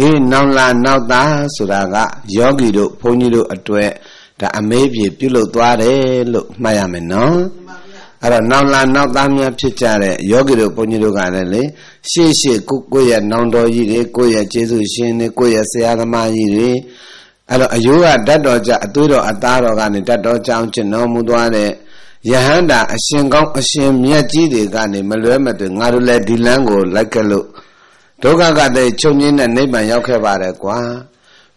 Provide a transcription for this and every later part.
အေးနောင်လာနောက်သားဆိုတာကယောဂီတို့ဘုန်းကြီးတို့အတွက်ဒါအမေးပြေပြုလုပ်သွားတယ်လို့မှတ်ရမယ်နော်အဲ့တော့နောင်လာနောက်သားများဖြစ်ကြတဲ့ယောဂီတို့ဘုန်းကြီးတို့ကလည်းလေရှေ့ရှေ့ကိုကိုယ့်ရဲ့နောင်တော်ကြီးတွေကိုယ့်ရဲ့ကျေးဇူးရှင်တွေကိုယ့်ရဲ့ဆရာသမားကြီးတွေအဲ့တော့အယိုးကတတ်တော်ကြအသွေးတော်အသားတော်ကနေတတ်တော်ကြောင်းကျင့်တော်မူသွားတဲ့ယဟန္တာအရှင်ကောင်းအရှင်မြတ်ကြီးတွေကနေမလွဲမသွေငါတို့လည်းဒီလမ်းကိုလိုက်ခဲ့လို့ဒုက္ခကတဲ့ချုပ်ငင်းတဲ့နိဗ္ဗာန်ရောက်ခဲ့ပါတယ်ကွာ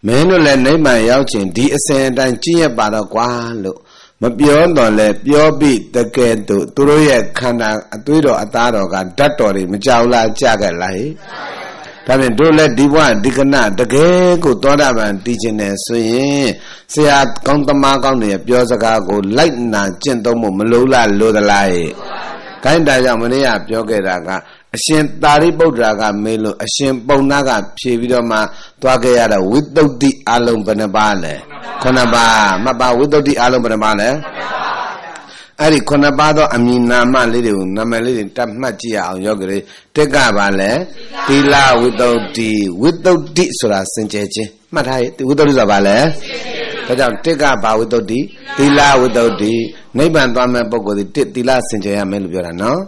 မင်းတို့လည်းနိဗ္ဗာန်ရောက်ခြင်းဒီအစဉ်အတိုင်းကြည့်ရပါတော့ကွာလို့မပြောတော့လဲပြောပြီးတကယ်တို့သူတို့ရဲ့ခန္ဓာအသွေးတော်အသားတော်ကဓာတ်တော်တွေမကြောက်လားကြခဲ့လားဟဲ့ဒါဖြင့်တို့လည်းဒီဘဝဒီကနတကယ်ကိုသောတာပန်တည်ခြင်းနဲ့ဆိုရင်ဆရာကောင်းသမားကောင်းတွေပြောစကားကိုလိုက်နာကျင့်သုံးဖို့မလိုလားလိုသလားဟဲ့ခိုင်းတာကြောင့်မနေ့ကပြောခဲ့တာကအရှင်သာရိပုတ္တရာက မေးလို့အရှင်ပုံနာက ဖြေပြီးတော့မှသွားခဲ့ရတော့ဝိတုဒ္ဓိအလုံးဘယ်နှပါလဲခုနှစ်ပါမှတ်ပါဝိတုဒ္ဓိအလုံးဘယ်နှပါလဲအဲ့ဒီခုနှစ်ပါးသောအမည်နာမလေးတွေကိုနာမည်လေးတွေတတ်မှတ်ကြည့်ရအောင်ယောဂရေတက်ကပါလဲသီလဝိတုဒ္ဓိဝိတုဒ္ဓိဆိုတာစင်ကြယ်ခြင်းမှတ်ထားရဲ့ဝိတုဒ္ဓိဆိုတာဘာလဲဒါကြောင့်တက်ကဘာဝိတုဒ္ဓိသီလဝိတုဒ္ဓိနိဗ္ဗာန်သွားမဲ့ပုဂ္ဂိုလ်တွေတက်သီလစင်ကြယ်ရမယ်လို့ပြောတာနော်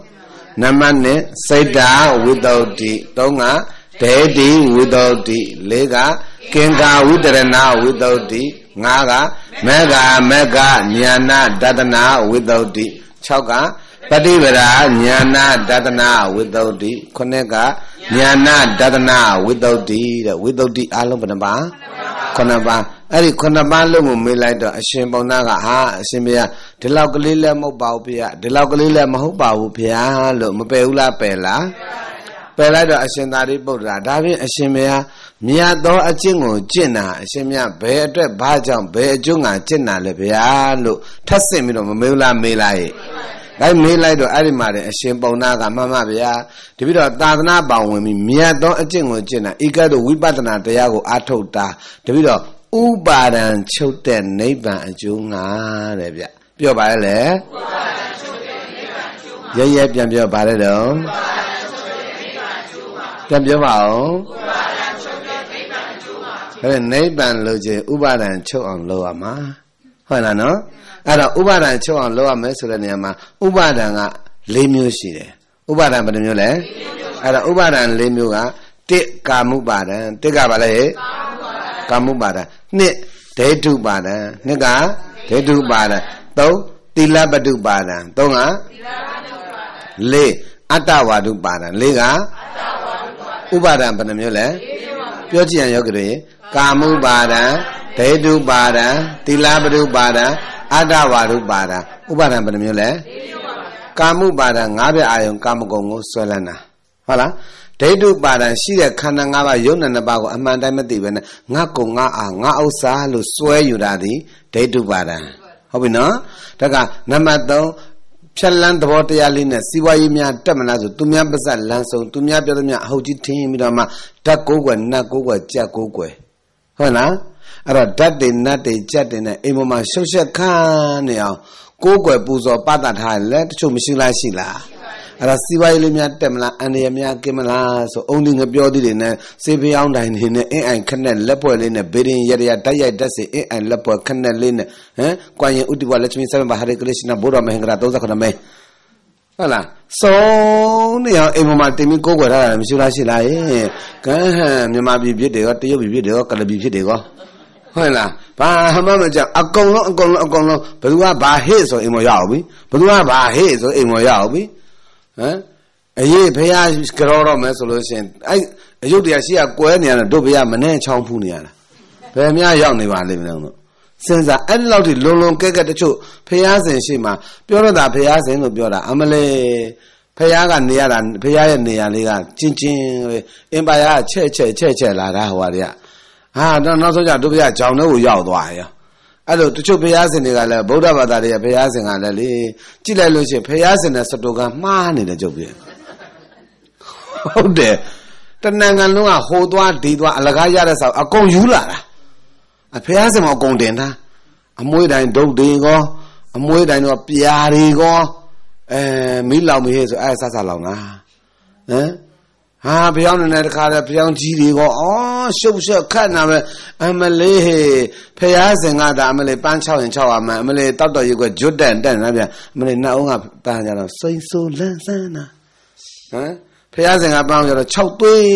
နမနဲ့စိတ်တာဝိတုဒ္ဓိ၃ကဒေတိဝိတုဒ္ဓိ၄ကကင်္ကာဝိတရဏဝိတုဒ္ဓိ၅ကမေဃမေဃညာနာတတနာဝိတုဒ္ဓိ၆ကပฏิပရာညာနာတတနာဝိတုဒ္ဓိ9ကညာနာတတနာဝိတုဒ္ဓိတဲ့ဝိတုဒ္ဓိအလုံးဘယ်နှပါ9ပါးအဲ့ဒီခုနှစ်ပန်းလုံးကိုမေးလိုက်တော့အရှင်ပုံသားကဟာအရှင်ဘုရားဒီလောက်ကလေးလည်းမဟုတ်ပါဘူးဘုရားဒီလောက်ကလေးလည်းမဟုတ်ပါဘူးဘုရားလို့မပယ်ဘူးလားပယ်လားပယ်လိုက်တော့အရှင်သာရိပုတ္တရာဒါဖြင့်အရှင်ဘုရားမြတ်သောအကျင့်ကိုကျင့်တာအရှင်မြတ်ဘယ်အတွက်ဘာကြောင့်ဘယ်အကျိုးငါကျင့်တာလဲဘုရားလို့ထပ်ဆင့်ပြီးတော့မမေးဘူးလားမေးလိုက်ရဲ့အဲ့မေးလိုက်တော့အဲ့ဒီမှာတဲ့အရှင်ပုံနာကမှန်ပါဗျာတပိတော့သာသနာပါဝင်ပြီးမြတ်သောအကျင့်ကိုကျင့်တာဤကဲ့သို့ဝိပဿနာတရားကိုအားထုတ်တာတပိတော့ဥပါဒံချုပ်တဲ့နိဗ္ဗာန်အကျိုးငါတဲ့ဗျပြောပါလေဥပါဒံချုပ်တဲ့နိဗ္ဗာန်အကျိုးငါရရပြန်ပြောပါလေတော့ဥပါဒံချုပ်တဲ့နိဗ္ဗာန်အကျိုးငါပြန်ပြောပါအောင်ဥပါဒံချုပ်တဲ့နိဗ္ဗာန်အကျိုးငါအဲ့ဒါနိဗ္ဗာန်လို့ကျဥပါဒံချုပ်အောင်လုပ်ရမှာဟုတ်လားနော်အဲ့တော့ဥပါဒံချုပ်အောင်လုပ်ရမယ်ဆိုတဲ့နေရာမှာဥပါဒံက၄မျိုးရှိတယ်ဥပါဒံဘယ်နှမျိုးလဲအဲ့တော့ဥပါဒံ၄မျိုးကတစ်ကာမှုပါဒံတစ်ကဘာလဲကာမှုပါဒံနှစ်ဒိဋ္ဌုပါဒံနှစ်ကဒိဋ္ဌုပါဒံသုံးသီလပတုပါဒံသုံးကလေးအတ္တဝါဒုပါဒံလေးကဥပါဒံဘယ်နှမျိုးလဲပြောကြည့်ရန်ယောဂတွေကာမုပါဒံဒိဋ္ဌုပါဒံသီလပတုပါဒံအတ္တဝါဒုပါဒံဥပါဒံဘယ်နှမျိုးလဲကာမုပါဒံ၅ပြအာယုံကာမဂုဏ်ကိုဆွဲလန်းတာဟုတ်လားဒိဋ္ဌုပါဒံရှိတဲ့ခန္ဓာ၅ပါးယုံနာ၅ပါးကိုအမှန်တိုင်းမသိဘဲနဲ့ငါကုံငါအာငါဥစ္စာလို့စွဲယူတာဒီဒိဋ္ဌုပါဒံဟုတ်ပြီနော်ဒါကနံပါတ်3ဖြက်လန်းသဘောတရားလေးနဲ့စီဝါရေးများတက်မလားဆိုသူများပါဇက်လန်းဆုံးသူများပြောသမျှအဟုတ်ကြီးထင်းပြီးတော့မှဓာတ်ကိုးကွယ်နတ်ကိုးကွယ်ကြက်ကိုးကွယ်ဟုတ်လားအဲ့တော့ဓာတ်တွေနတ်တွေကြက်တွေနဲ့အိမ်ပေါ်မှာရှုပ်ရှက်ခန်းနေအောင်ကိုးကွယ်ပူဇော်ပတ်တတ်ထားလဲတချို့မရှိလားရှိလားအဲ့ဒါစီးပွားရေးလေးများတက်မလားအန္တရာယ်များကင်းမလားဆိုအုံဒီငပြောသည်တွေနဲ့စေဖေးအောင်တိုင်းတွေနဲ့အင်းအိုင်ခက်နဲ့လက်ပွဲလေးနဲ့ဘေဒင်ရရရတိုက်ရိုက်တက်စေအင်းအိုင်လက်ပွဲခက်နဲ့လေးနဲ့ဟမ်ကွာရင်ဥတ္တိဝလက်ချမီဆမ်ဘာဟရကရရှနာဘုရားမဟင်္ဂရာ39မဲဟုတ်လားစုံနေအောင်အိမ်ပေါ်မှာတင်ပြီးကိုးကွယ်ထားတာမရှိလားရှိလားရဲ့ကဲဟန်မြန်မာပြည်ဖြစ်တယ်ရောတရုတ်ပြည်ဖြစ်တယ်ရောကလပြည်ဖြစ်တယ်ရောဟုတ်လားဘာမှမကြောက်အကုန်လုံးအကုန်လုံးအကုန်လုံးဘယ်သူကဘာဟေ့ဆိုအိမ်မရောက်ဘူးဘယ်သူကဘာဟေ့ဆိုအိမ်မရောက်ဘူးဟမ်အရေးဖះကြောတော့မယ်ဆိုလို့ရှိရင်အဲ့အယုတ်တရားရှိရကွဲနေရတာတို့ဖះမနဲ့ချောင်းဖူးနေရတာဘယ်များရောက်နေပါလိမ့်မလဲတို့စဉ်းစားအဲ့ဒီလောက်ထိလုံလုံကဲကဲတချို့ဖះရှင်ရှိမှပြောရတာဖះရှင်လို့ပြောတာအမလေးဖះကနေရတာဖះရဲ့နေရာလေးကကျင်းကျင်းပဲအင်ပါယာချဲ့ချဲ့ချဲ့ချဲ့လာတာဟိုဟာတွေကဟာတော့နောက်ဆုံးကြတို့ဖះကြောင်တော့ကိုရောက်သွားရောအဲ့လိုတချို့ဘုရားရှင်တွေကလည်းဗုဒ္ဓဘာသာတွေကဘုရားရှင်ကလည်းလေကြည့်လိုက်လို့ရှိရင်ဘုရားရှင်နဲ့စတုကံမှားနေတယ်ကျုပ်ပြဟုတ်တယ်တဏ္ဍာန်လုံးကဟိုသွားဒီသွားအလကားရတဲ့ဆောက်အကုန်ယူလာတာအဘုရားရှင်မအကုန်တင်တာအမွေးတိုင်းဒုတ်တွေကော အမွေးတိုင်းတော့ပြာတွေကောအဲမိလောင်မေးဆိုအဲဆဆလောင်တာဟမ်ဟာဘယောင်းနဲ့တခါလဲဘယောင်းကြီးတွေကောအော်ရှုပ်ရှက်ခတ်နာပဲအမလေးဟေဖះစင်ကဒါအမလေးပန်း6ရင်6ပါမှန်အမလေးတောက်တော်ရွက်ွက်ဂျွတ်တန်တန်နော်ဗျအမလေးနှစ်အောင်ကပန်းကြတော့စိန်ဆူလန်းဆန်းနာဟမ်ဖះစင်ကပန်းကြတော့6သွေး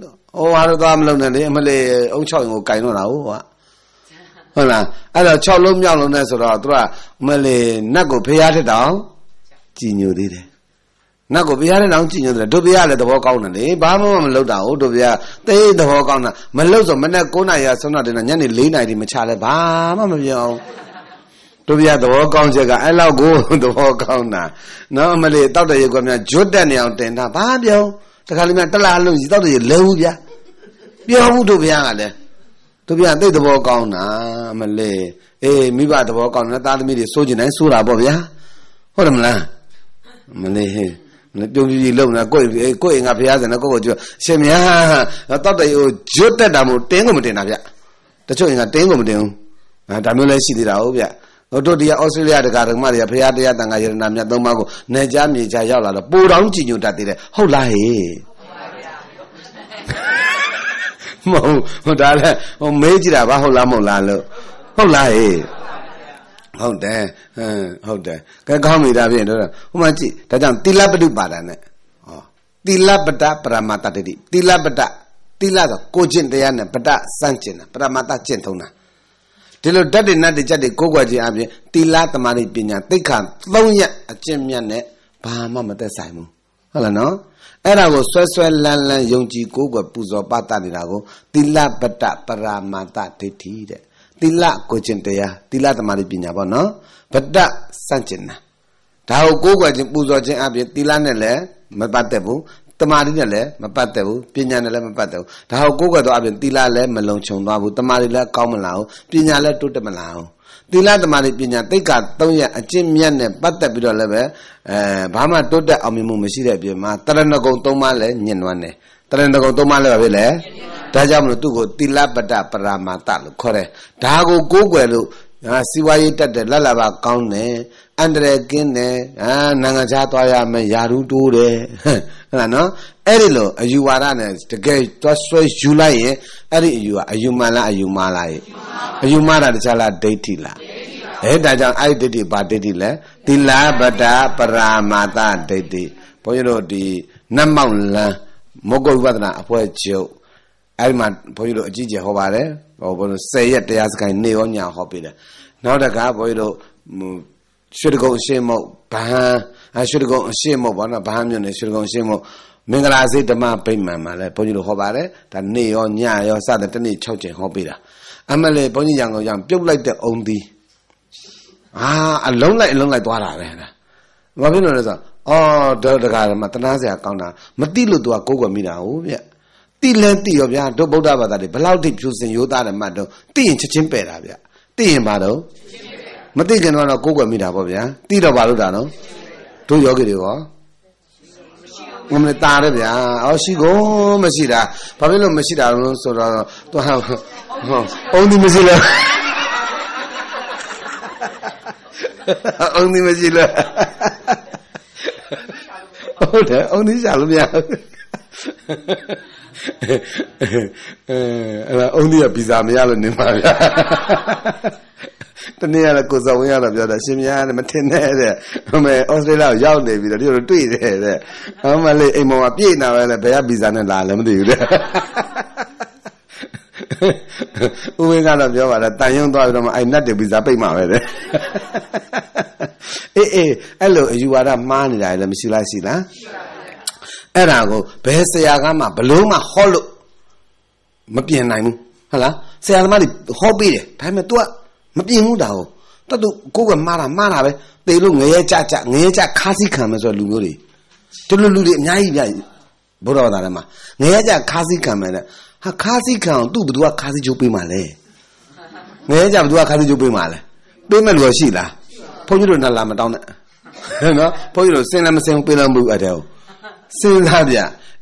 လို့ဩဟာတော့သွားမလုံးနဲ့လေအမလေးအုံ6ရင်ကိုကင်တော့တာဟုတ်ဟာဟုတ်လားအဲ့တော့6လုံးမြောက်လုံးနဲ့ဆိုတော့သူကအမလေးနတ်ကိုဖះထက်တောင်ကြည်ညိုသေးတယ်နတ်ကိုဘုရားနဲ့တောင်းကြည့်ညွှန်တယ်တို့ဘုရားလည်းသဘောကောင်းတယ်လေဘာမှမလုပ်တာဟုတ်တို့ဘုရားသိသဘောကောင်းတာမလုပ်ဆိုမနဲ့9နာရီဆုံးတာတင်ညနေ4နာရီမချလဲဘာမှမပြောအောင်တို့ဘုရားသဘောကောင်းချက်ကအဲ့လောက်ကိုသဘောကောင်းတာနော်အမလေးတောက်တဲ့ရေကွက်များကျွတ်တက်နေအောင်တင်တာဘာပြောတခါလေးများတလားလုံးကြီးတောက်တဲ့ရေလဲဘူးဗျာပြောဘူးတို့ဘုရားကလည်းတို့ဘုရားသိသဘောကောင်းတာအမလေးအေးမိဘသဘောကောင်းတယ်သားသမီးတွေစိုးကျင်တိုင်းစိုးတာပေါ့ဗျာဟုတ်တယ်မလားမလေးဟဲ့ပြုံပြပြလုံနာကိုယ်ကိုယ်ငါဘုရားစံနဲ့ကိုယ့်ကိုကြွရှင်မြတ်တောက်တရိုးဂျွတ်တက်တာမို့တင်းကိုမတင်တာဗျတချို့ငါတင်းကိုမတင်ဘူးဒါမျိုးလည်းရှိသေးတာဟုတ်ဗျတို့တရားဩစတြေးလျတက္ကရာမတွေကဘုရားတရားတန်ခါယရနာမြတ်သုံးပါးကိုနေကြမြေကြရောက်လာတော့ပူတောင်းကြည်ညိုတတ်သေးတယ်ဟုတ်လားဟဲ့မဟုတ်ဒါလည်းဟိုမေးကြည့်တာပါဟုတ်လားမဟုတ်လားလို့ဟုတ်လားဟဲ့ဟုတ်တယ်ဟမ်ဟုတ်တယ်ကဲကောင်းပြီဒါဖြင့်တော့ဟိုမှာကြည့်ဒါကြောင့်တိလပတုပါဒာနဲ့ဩတိလပတပရမတတတိတိလပတတိလဆိုကိုကျင့်တရားနဲ့ပတစန့်ကျင်တာပရမတကျင့်သုံးတာဒီလိုဓာတ်တွေနတ်တွေကြက်တွေကိုးကွယ်ခြင်းအပြင်တိလသမာဓိပညာသိက္ခာ၃ရက်အကျင့်မြတ်နဲ့ဘာမှမသက်ဆိုင်ဘူးဟုတ်လားနော်အဲ့ဒါကိုဆွဲဆွဲလန်းလန်းယုံကြည်ကိုးကွယ်ပူဇော်ပတနေတာကိုတိလပတပရမတဒိဋ္ဌိတဲ့သီလကိုကျင့်တရားသီလသမာဓိပညာပေါ့နော်ဗဒ္ဒစန့်ကျင်တာဒါကိုကိုးကွယ်ခြင်းပူဇော်ခြင်းအပြင်သီလနဲ့လည်းမပတ်သက်ဘူးတမာတိနဲ့လည်းမပတ်သက်ဘူးပညာနဲ့လည်းမပတ်သက်ဘူးဒါကိုကိုးကွယ်တော့အပြင်သီလလည်းမလုံခြုံသွားဘူးတမာတိလည်းကောင်းမလာဘူးပညာလည်းတိုးတက်မလာဘူးသီလတမာတိပညာတိတ်က၃ရက်အကျင့်မြတ်နဲ့ပတ်သက်ပြီးတော့လည်းပဲအဲဘာမှတိုးတက်အောင်မြင်မှုမရှိတဲ့အပြင်မှာတရဏဂုံ၃ပါးလည်းညှဉ်းနှွမ်းတယ်တရဏဂုံ၃ပါးလည်းပဲလေညှဉ်းနှွမ်းဒါကြောင့်မလို့သူ့ကိုတိလပတပရာမတလို့ခေါ်တယ်ဒါကိုကိုးကွယ်လို့ဟာစီဝါရေးတက်တယ်လက်လာပါကောင်းတယ်အန္တရာယ်ကင်းတယ်ဟာနိုင်ငံခြားသွားရမယ်ယာရူးတိုးတယ်ဟဲ့လားနော်အဲ့ဒီလိုအယူဝါဒနဲ့တကယ်သွားဆွဲယူလိုက်ရင်အဲ့ဒီအယူကအယူမှန်လားအယူမှားလားအယူမှားတာတခြားလားဒိဋ္ဌိလားအဲဒါကြောင့်အဲ့ဒီဒိဋ္ဌိဘာဒိဋ္ဌိလဲသီလဗဒပရာမာတဒိဋ္ဌိဘုန်းကြီးတို့ဒီနတ်မောက်လန်းမောဂဝိပဿနာအဖွဲ့ချုပ်အဲ့ဒီမှာဘုန်းကြီးတို့အကြီးကျယ်ဟောပါတယ်ဟောဘုန်းကြီး10ရက်တရားစခန်းနေရောညာဟောပေးတယ်နောက်တခါဘုန်းကြီးတို့ရွှေတကုံအရှိမုတ်ဗဟန်းအရွှေတကုံအရှိမုတ်ဘောနော်ဗဟန်းမြို့နယ်ရွှေတကုံအရှိမုတ်မင်္ဂလာစေဓမ္မဗိမာန်မှာလည်းဘုန်းကြီးတို့ဟောပါတယ်ဒါနေရောညရောစတဲ့တနေ့6ကျင်ဟောပေးတာအမလေးဘုန်းကြီးရံကုန်ရံပြုတ်လိုက်တဲ့အုံသီးအာအလုံးလိုက်အလုံးလိုက်သွားတာပဲလားဘာဖြစ်လို့လဲဆိုတော့အော်ဒကာဓမ္မတနာစရာကောင်းတာမတိလို့ तू ကကိုယ်ကွယ်မိတာဟုတ်ဗျတိလဲတိရောဗျာတို့ဗုဒ္ဓဘာသာတွေဘလောက်ထိဖြူစင်ရိုးသားတယ်မှတ်တော့တိရင်ချက်ချင်းပယ်တာဗျာတိရင်ပါတော့မသိခင်တော့ကိုယ်ကွယ်မိတာပေါ့ဗျာတိတော့ပါလို့တာနော်တို့ယောဂီတွေရောငမတာတယ်ဗျာအော်ရှိကုန်မရှိတာဘာဖြစ်လို့မရှိတာလို့ဆိုတော့သူဟာအုံးဒီမရှိလားအုံးဒီမရှိလားဟုတ်တယ်အုံးဒီရှာလို့မရဘူးအဲအဲ့ဒါအုံးကြီးကဗီဇာမရလို့နေပါဗျာတနေ့ကကိုဇော်ဝင်းရတာပြောတာရှင်မရတဲ့မထင်နဲ့တဲ့ဟိုမဲဩစတြေးလျရောက်နေပြီတဲ့ဒီလိုတွေ့တယ်တဲ့ဟောမလေးအိမ်ပေါ်မှာပြည့်နေပါလေဘယ်ကဗီဇာနဲ့လာလဲမသိဘူးတဲ့ဥပင်းကတော့ပြောပါလားတန်ရုံသွားပြီးတော့မှအဲ့နတ်တွေဗီဇာပိတ်မှာပဲတဲ့အေးအေးအဲ့လိုအယူဝါဒမှားနေတာလည်းမရှိလားရှိလားရှိပါအဲ့ဒါကိုဘယ်ဆရာကမှဘလို့မှဟောလို့မပြင်နိုင်ဘူးဟုတ်လားဆရာသမားတွေဟောပေးတယ်ဒါပေမဲ့ तू ကမပြင်ဘူးဒါကိုတတူကိုယ်ကမှားတာမှားတာပဲတေလို့ငရဲကြကြငရဲကြခါးစီခံမယ်ဆိုလူမျိုးတွေတို့လူလူတွေအများကြီးပြဘုရားဘာသာထဲမှာငရဲကြခါးစီခံမယ်တဲ့ဟာခါးစီခံအောင်သူ့ဘသူကခါးစီချိုးပေးမှလဲငရဲကြဘသူကခါးစီချိုးပေးမှလဲပေးမဲ့လူရှိလားဘုန်းကြီးတို့နဲ့လာမတောင်းနဲ့နော်ဘုန်းကြီးတို့စင်လည်းမစင်ဘူးပေးလည်းမဘူးအဲ့တဲ့ဟုတ်စဉ်းစားပြ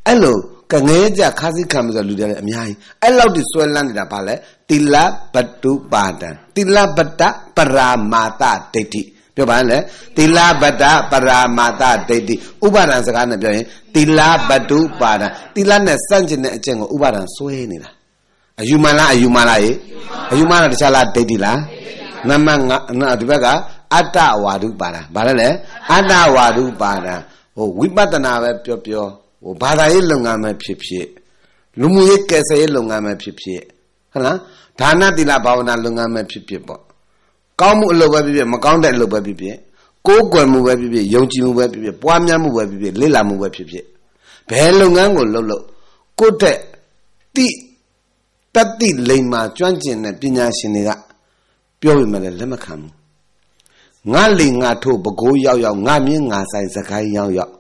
အဲ့လိုကငဲကြခါစီခံမဆိုလူတွေလည်းအများကြီးအဲ့လောက်တိဆွဲလန်းနေတာဘာလဲတိလပတုပါဒံတိလပတပရာမာတဒိဋ္ဌိပြောပါလေတိလပတပရာမာတဒိဋ္ဌိဥပါဒံစကားနဲ့ပြောရင်တိလပတုပါဒံတိလနဲ့စန့်ကျင်တဲ့အကျင့်ကိုဥပါဒံဆွဲနေတာအယူမလားအယူမလားရေအယူမလားတခြားလားဒိဋ္ဌိလားနမငါဒီဘက်ကအတ္တဝါဒုပါဒံဘာလဲလဲအတ္တဝါဒုပါဒံဟိုဝိပဿနာပဲပြောပြောဟိုဘာသာရေးလုပ်ငန်းပဲဖြစ်ဖြစ်လူမှုရေးကယ်ဆယ်ရေးလုပ်ငန်းပဲဖြစ်ဖြစ်ဟုတ်လားဒါနသီလဘာဝနာလုပ်ငန်းပဲဖြစ်ဖြစ်ပေါ့ကောင်းမှုအလုပ်ပဲဖြစ်ဖြစ်မကောင်းတဲ့အလုပ်ပဲဖြစ်ဖြစ်ကိုးကွယ်မှုပဲဖြစ်ဖြစ်ယုံကြည်မှုပဲဖြစ်ဖြစ်ပွားများမှုပဲဖြစ်ဖြစ်လေ့လာမှုပဲဖြစ်ဖြစ်ဘယ်လုပ်ငန်းကိုလုပ်လို့ကိုယ့်တဲ့တိတတိလိမ်မာကျွမ်းကျင်တဲ့ပညာရှင်တွေကပြောပြမှလည်းလက်မခံဘူးငါလေငါထို့ဘကိုးရောက်ရောက်ငါမြင်းငါဆိုင်စကိုင်းရောက်ရောက်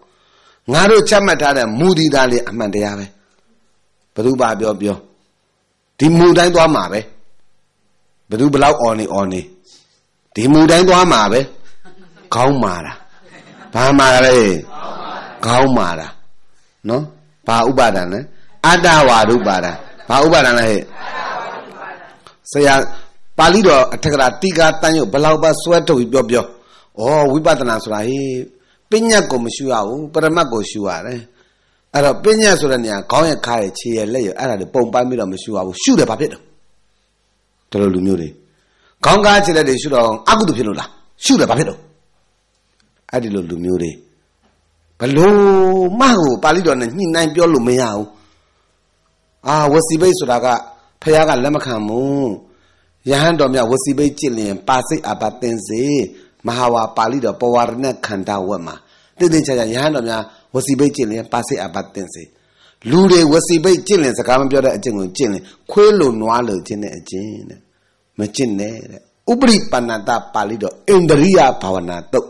ငါတို့ချမှတ်ထားတဲ့မူဒီသားလေးအမှန်တရားပဲဘသူပါပြောပြောဒီမူတိုင်းသွားမှာပဲဘသူဘလောက်អော်နေអော်နေဒီမူတိုင်းသွားမှာပဲခေါင်းမာတာဘာမာလဲခေါင်းမာတာနော်ဘာဥပါဒဏ်လဲအတ္တဝါရုပါဒဏ်ဘာဥပါဒဏ်လဲဟဲ့ဆရာပါဠိတော်အထက်ကရာတိကာတန်ရုပ်ဘလောက်ပါဆွဲထုတ်ပြီးပြောပြောဩဝိပဿနာဆိုတာဟေးပညာကိုမရှိရဘူးပရမတ်ကိုရှိရတယ်အဲ့တော့ပညာဆိုတဲ့နေရာခေါင်းရခါရခြေရလက်ရအဲ့ဒါတွေပုံပိုင်းပြီးတော့မရှိရဘူးရှုတယ်ဘာဖြစ်တော့ဒါလိုလူမျိုးတွေခေါင်းကားခြေလက်တွေရှုတော့အကုသို့ဖြစ်လို့လားရှုတယ်ဘာဖြစ်တော့အဲ့ဒီလိုလူမျိုးတွေဘလို့မကိုပါဠိတော်နဲ့ညှိနှိုင်းပြောလို့မရဘူးအာဝစီဘိတ်ဆိုတာကဖះကလက်မခံဘူးယဟန်တော်မြတ်ဝစီပိတ်ကြည်လင်ပါစိတ်အပါတင်စေမဟာဝါပါဠိတော်ပဝရဏခန္ဓာဝတ်မှာတည်တည်ချာချာယဟန်တော်များဝစီပိတ်ကြည်လင်ပါစိတ်အပါတင်စေလူတွေဝစီပိတ်ကြည်လင်စကားမပြောတဲ့အကျင့်ကိုကြည်လင်ခွေးလိုနွားလိုခြင်းတဲ့အကျင့်တဲ့မကျင့်နဲ့တဲ့ဥပရိပဏ္ဏတပါဠိတော်အိန္ဒြိယဘာဝနာတုတ်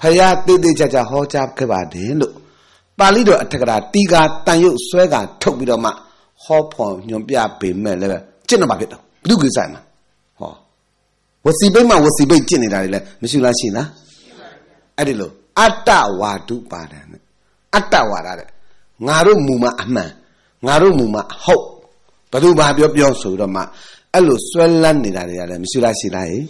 ဖရာတည်တည်ချာချာဟောကြားခဲ့ပါတယ်လို့ပါဠိတော်အထက်ကရာတီကာတန်ရုပ်ဆွဲကထုတ်ပြီးတော့မှဟောဖို့ညွန်ပြပေမဲ့လည်းကျင့်တော့ပါဖြစ်တော့ဘုသူကိစ္စမှာဟောဝစီပိတ်မှာဝစီပိတ်ကျင့်နေတာတွေလည်းမရှိလားရှိလားအဲ့ဒီလိုအတ္တဝါဒုပါဒံနဲ့အတ္တဝါဒတဲ့ငါတို့မူမှာအမှန်ငါတို့မူမှာဟုတ်ဘယ်သူမှပြောပြောဆိုတော့မှအဲ့လိုဆွဲလန်းနေတာတွေကလည်းမရှိလားရှိလားဟဲ့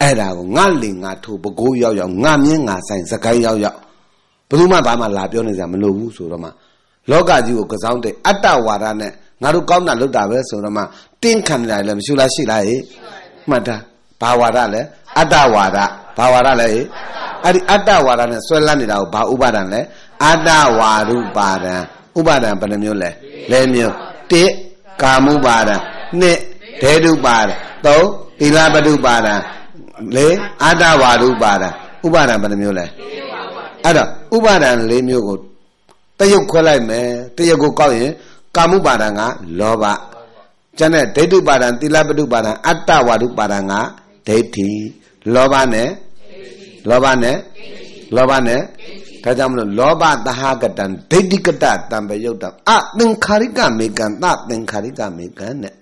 အဲ့ဒါကိုငါလင်ငါထိုးပကိုးရောက်ရောက်ငါမြင်းငါဆိုင်စကိုင်းရောက်ရောက်ဘယ်သူမှဘာမှလာပြောနေစရာမလိုဘူးဆိုတော့မှလောကကြီးကိုကစားတဲ့အတ္တဝါဒနဲ့ငါတို့ကောင်းတာလုပ်တာပဲဆိုတော့မှတင်းခံတယ်လည်းမရှိလားရှိလားဟေ့မှတ်တာဘာဝါဒလဲအတ္တဝါဒဘာဝါဒလဲဟေ့အဲ့ဒီအတ္တဝါဒနဲ့ဆွဲလန်းနေတာကိုဘာဥပါဒံလဲအတ္တဝါရုပါဒံဥပါဒံဘယ်နှမျိုးလဲလဲမျိုးတစ်ကာမုပါဒံနှစ်ဒေတုပါဒံသုံးသီလပတုပါဒံလေးအတ္တဝါရုပါဒံဥပါဒံဘယ်နှမျိုးလဲအဲ့တော့ဥပါဒံ၄မျိုးကိုတယုတ်ခွဲလိုက်မယ်တယုတ်ကိုကောက်ရင်ကာမုပါဒံကလောဘကျန်တဲ့ဒိဋ္ဌုပါဒံသီလပတုပါဒံအတ္တဝါဒုပါဒံကဒိဋ္ဌိလောဘနဲ့လောဘနဲ့လောဘနဲ့ဒါကြောင့်မလို့လောဘသဟကတံဒိဋ္ဌိကတတံပယုတ်တံအသင်္ခါရိကမေကံသသင်္ခါရိကမေကံနဲ့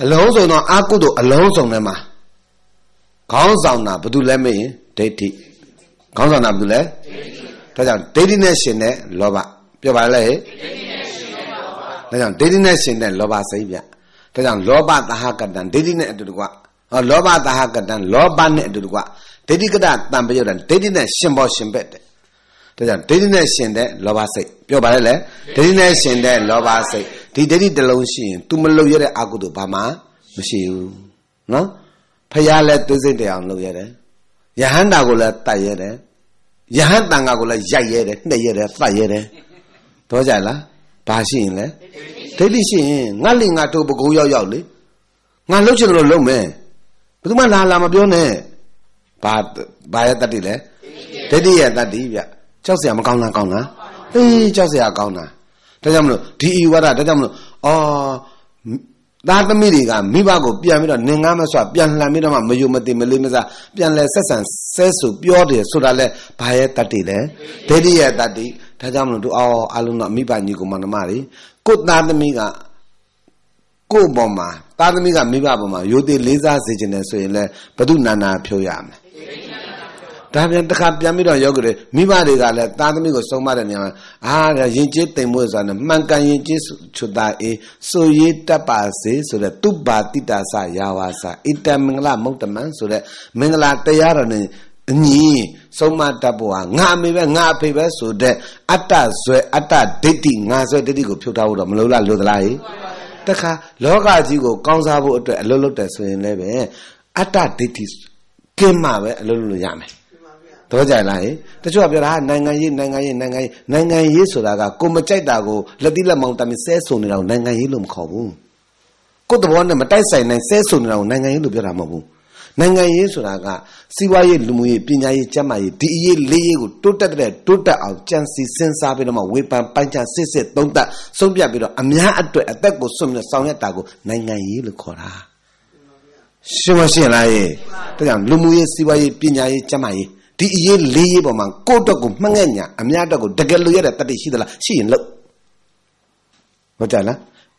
အလုံးစုံသောအကုသို့အလုံးစုံထဲမှာခေါင်းဆောင်တာဘာလို့လဲမေးရင်ဒိဋ္ဌိခေါင်းဆောင်တာဘာလို့လဲဒါကြောင့်ဒိဋ္ဌိနဲ့ရှင်တဲ့လောဘပြောပါလေဒိဋ္ဌိဒါကြောင့်ဒိဋ္ဌိနဲ့ရှင်တဲ့လောဘစိတ်ဗျဒါကြောင့်လောဘသဟကတံဒိဋ္ဌိနဲ့အတူတကွဟောလောဘသဟကတံလောဘနဲ့အတူတကွဒိဋ္ဌိကတတံပယုတ်တံဒိဋ္ဌိနဲ့ရှင်ပေါ်ရှင်ဘက်တဲ့ဒါကြောင့်ဒိဋ္ဌိနဲ့ရှင်တဲ့လောဘစိတ်ပြောပါလေလေဒိဋ္ဌိနဲ့ရှင်တဲ့လောဘစိတ်ဒီဒိဋ္ဌိတစ်လုံးရှိရင် तू မလုပ်ရတဲ့အကုသို့ဘာမှမရှိဘူးနော်ဖះလည်းသွေးစိတ်တရားလုပ်ရတယ်ယဟန္တာကိုလည်းတတ်ရတယ်ယဟန်တန်ဃာကိုလည်းရိုက်ရတယ်နှိပ်ရတယ်သတ်ရတယ်တော့ကြလားဘာရှိရင်လဲဒိဋ္ဌိရှိရင်ငါလိငါတို့ပကုံးရောက်ရောက်လေငါလှုပ်ချင်လို့လုပ်မယ်ဘယ်သူမှလာလာမပြောနဲ့ဘာဘာရဲ့တတ္တိလဲဒိဋ္ဌိရဲ့တတ္တိဗျကြောက်စရာမကောင်းလားကောင်းလားအေးကြောက်စရာကောင်းလားဒါကြောင့်မလို့ဒီဤဝါဒဒါကြောင့်မလို့အော်သားသမီးတွေကမိဘကိုပြန်ပြီးတော့နင်ငါမဆွပြန်လှန်ပြီးတော့မှမယုံမသိမလေးမစားပြန်လဲဆက်ဆံဆဲဆိုပြောတယ်ဆိုတာလဲဘာရဲ့တတ္တိလဲဒိဋ္ဌိရဲ့တတ္တိဒါကြောင့်မလို့တို့အော်အလုံးတော့မိဘညီကိုမနမတွေကိုသားသမီးကကိုပေါ်မှာသားသမီးကမိဘပေါ်မှာရိုသေလေးစားစေခြင်းနဲ့ဆိုရင်လဲဘု து နာနာဖြိုးရမယ်ဒါပြန်တစ်ခါပြန်ပြီးတော့ယောဂတွေမိဘတွေကလည်းသားသမီးကိုစုံမတဲ့နေရာမှာအာယဉ်ကျေးတိမ်မွေ့ဆိုတာနဲ့မှန်ကန်ယဉ်ကျေးချွတ်တာအေးဆိုရေးတတ်ပါစေဆိုတဲ့သူပါတိတာစရာဝါစာဣတမင်္ဂလမုတ်တမန်ဆိုတဲ့မင်္ဂလာတရားတော်နဲ့အညီဆုံးမတတ်ဖို့ဟာငါအမေပဲငါအဖေပဲဆိုတဲ့အတ္တဇွဲအတ္တဒိဋ္ဌိငါဇွဲဒိဋ္ဌိကိုဖြုတ်ထားဖို့တော့မလိုလားလိုသလားဟိတခါလောကကြီးကိုကောင်းစားဖို့အတွက်အလုပ်လုပ်တယ်ဆိုရင်လည်းပဲအတ္တဒိဋ္ဌိကင်းမှပဲအလုပ်လုပ်လို့ရမယ်တော့ကြလားဟင်တချို့ကပြောတာဟာနိုင်ငံရေးနိုင်ငံရေးနိုင်ငံရေးနိုင်ငံရေးဆိုတာကကိုမကြိုက်တာကိုလက်တိလက်မောင်းတမ်းဆဲဆုံနေတာကိုနိုင်ငံရေးလို့မခေါ်ဘူးကိုယ်သဘောနဲ့မတိုက်ဆိုင်နိုင်ဆဲဆုံနေတာကိုနိုင်ငံရေးလို့ပြောတာမဟုတ်ဘူးနိုင်ငံရေးဆိုတာကစီးပွားရေးလူမှုရေးပညာရေးကျန်းမာရေးဒီအရေးလေးရေးကိုတိုးတက်တဲ့တိုးတက်အောင်ကြံစီစဉ်းစားပြီးတော့မှဝေဖန်ပိုင်းခြားစစ်စစ်သုံးသပ်ဆုံးဖြတ်ပြီးတော့အများအတွက်အသက်ကိုစွန့်ပြီးဆောင်ရွက်တာကိုနိုင်ငံရေးလို့ခေါ်တာရှင်းမရှင်းလားယေဒါကြောင့်လူမှုရေးစီးပွားရေးပညာရေးကျန်းမာရေးဒီအရေးလေးရေးပေါ်မှာကိုယ့်တော့ကိုမှငဲ့ညာအများတော့ကိုတကယ်လို့ရတဲ့တတိရှိသလားရှိရင်လို့ဟုတ်ကြလား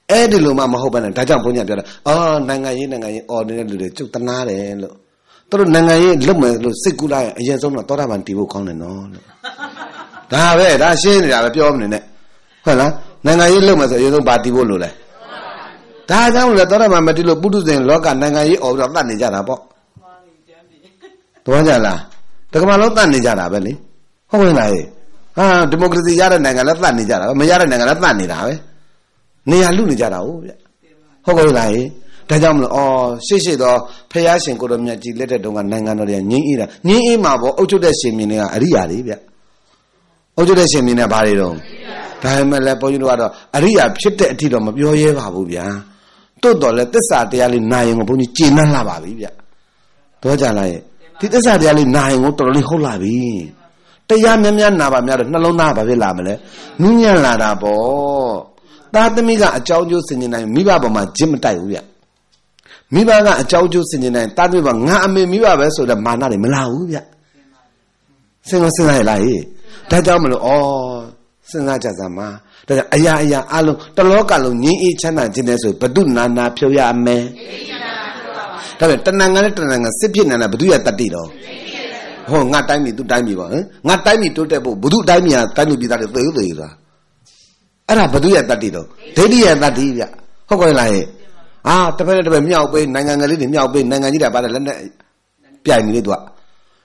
အဲ့ဒီလိုမှမဟုတ်ပါနဲ့ဒါကြောင့်ဘုန်းကြီးပြောတာအော်နိုင်ငံရေးနိုင်ငံရေးအော်နေတဲ့လူတွေကျုပ်တနာတယ်လို့သူတို့နိုင်ငံရေးလုပ်မယ်လို့စိတ်ကူးလိုက်အရင်ဆုံးတော့တောတာပန်တီးဖို့ကောင်းတယ်နော်လို့ဒါပဲဒါရှင်းနေတာပဲပြောမနေနဲ့ဟုတ်လားနိုင်ငံရေးလုပ်မယ်ဆိုအရင်ဆုံးပါတီးဖို့လိုလဲဒါကြောင့်လည်းတောတာပန်မတီးလို့ပုထုဇဉ်လောကနိုင်ငံရေးအော်ပြီးတော့တတ်နေကြတာပေါ့သွားကြလားတကမ္ဘာလုံးတတ်နေကြတာပဲလေဟုတ်ဝင်လားဟဲ့ဟာဒီမိုကရေစီရတဲ့နိုင်ငံလည်းတတ်နေကြတာပဲမရတဲ့နိုင်ငံလည်းတတ်နေတာပဲနေရာလူနေကြတာဟုတ်ဗျဟုတ်ကဲ့လားဟဲ့ဒါကြောင့်မလို့အော်ရှေ့ရှေ့တော့ဖះရှင်ကိုတော်မြတ်ကြီးလက်ထက်တုန်းကနိုင်ငံတော်တွေကငြင်းအေးတာငြင်းအေးမှာပေါ့အုပ်ချုပ်တဲ့ရှင်မြင်းတွေကအရိယာတွေဗျအုပ်ချုပ်တဲ့ရှင်မြင်းတွေဘာတွေတော့ဒါမှလည်းဘုန်းကြီးတို့ကတော့အရိယာဖြစ်တဲ့အထိတော့မပြောရဲပါဘူးဗျာတွတ်တော်လဲတစ္ဆာတရားလေးနာရင်ကိုဘုန်းကြီးကျေနပ်လာပါပြီဗျာတော့ကြလားရဲ့ဒီသစ္စာတရားလေးနိုင်ကိုတော်တော်လေးဟုတ်လာပြီတရားများများနာပါများတော့နှလုံးသားဘာဖြစ်လာမလဲနူးညံ့လာတာပေါ့သားသမီးကအကြောင်းကျိုးဆင်ခြင်နိုင်မိဘပေါ်မှာဂျစ်မတိုက်ဘူးဗျမိဘကအကြောင်းကျိုးဆင်ခြင်နိုင်သားသမီးကငါအမေမိဘပဲဆိုတော့မာနတွေမလာဘူးဗျစဉ်းစားစဉ်းစားရလားဟေးဒါကြောင့်မလို့ဩစဉ်းစားကြစမ်းပါဒါကြောင့်အရာအရာအလုံးတလောကလုံးငြင်းအေးချမ်းသာခြင်းနဲ့ဆိုဘဒုနာနာ ဖြောရမယ်ဒါပေမဲ့တဏ္ဏကနဲ့တဏ္ဏကစစ်ဖြစ်နေတာဘုသူရတတ်တိတော့ဟောငါတိုင်းပြီသူတိုင်းပြီပါဟင်ငါတိုင်းပြီတိုးတက်ဖို့ဘုသူတိုင်းပြီဟာတိုင်းပြီသားတွေသေသေသာအဲ့ဒါဘုသူရတတ်တိတော့ဒိဋ္ဌိရတတ်တိဗျဟုတ်ကောလားဟဲ့အာတပည့်တပည့်မြောက်ပေးနိုင်ငံကလေးတွေမြောက်ပေးနိုင်ငံကြီးတွေပါတဲ့လက်နဲ့ပြိုင်နေလေသူက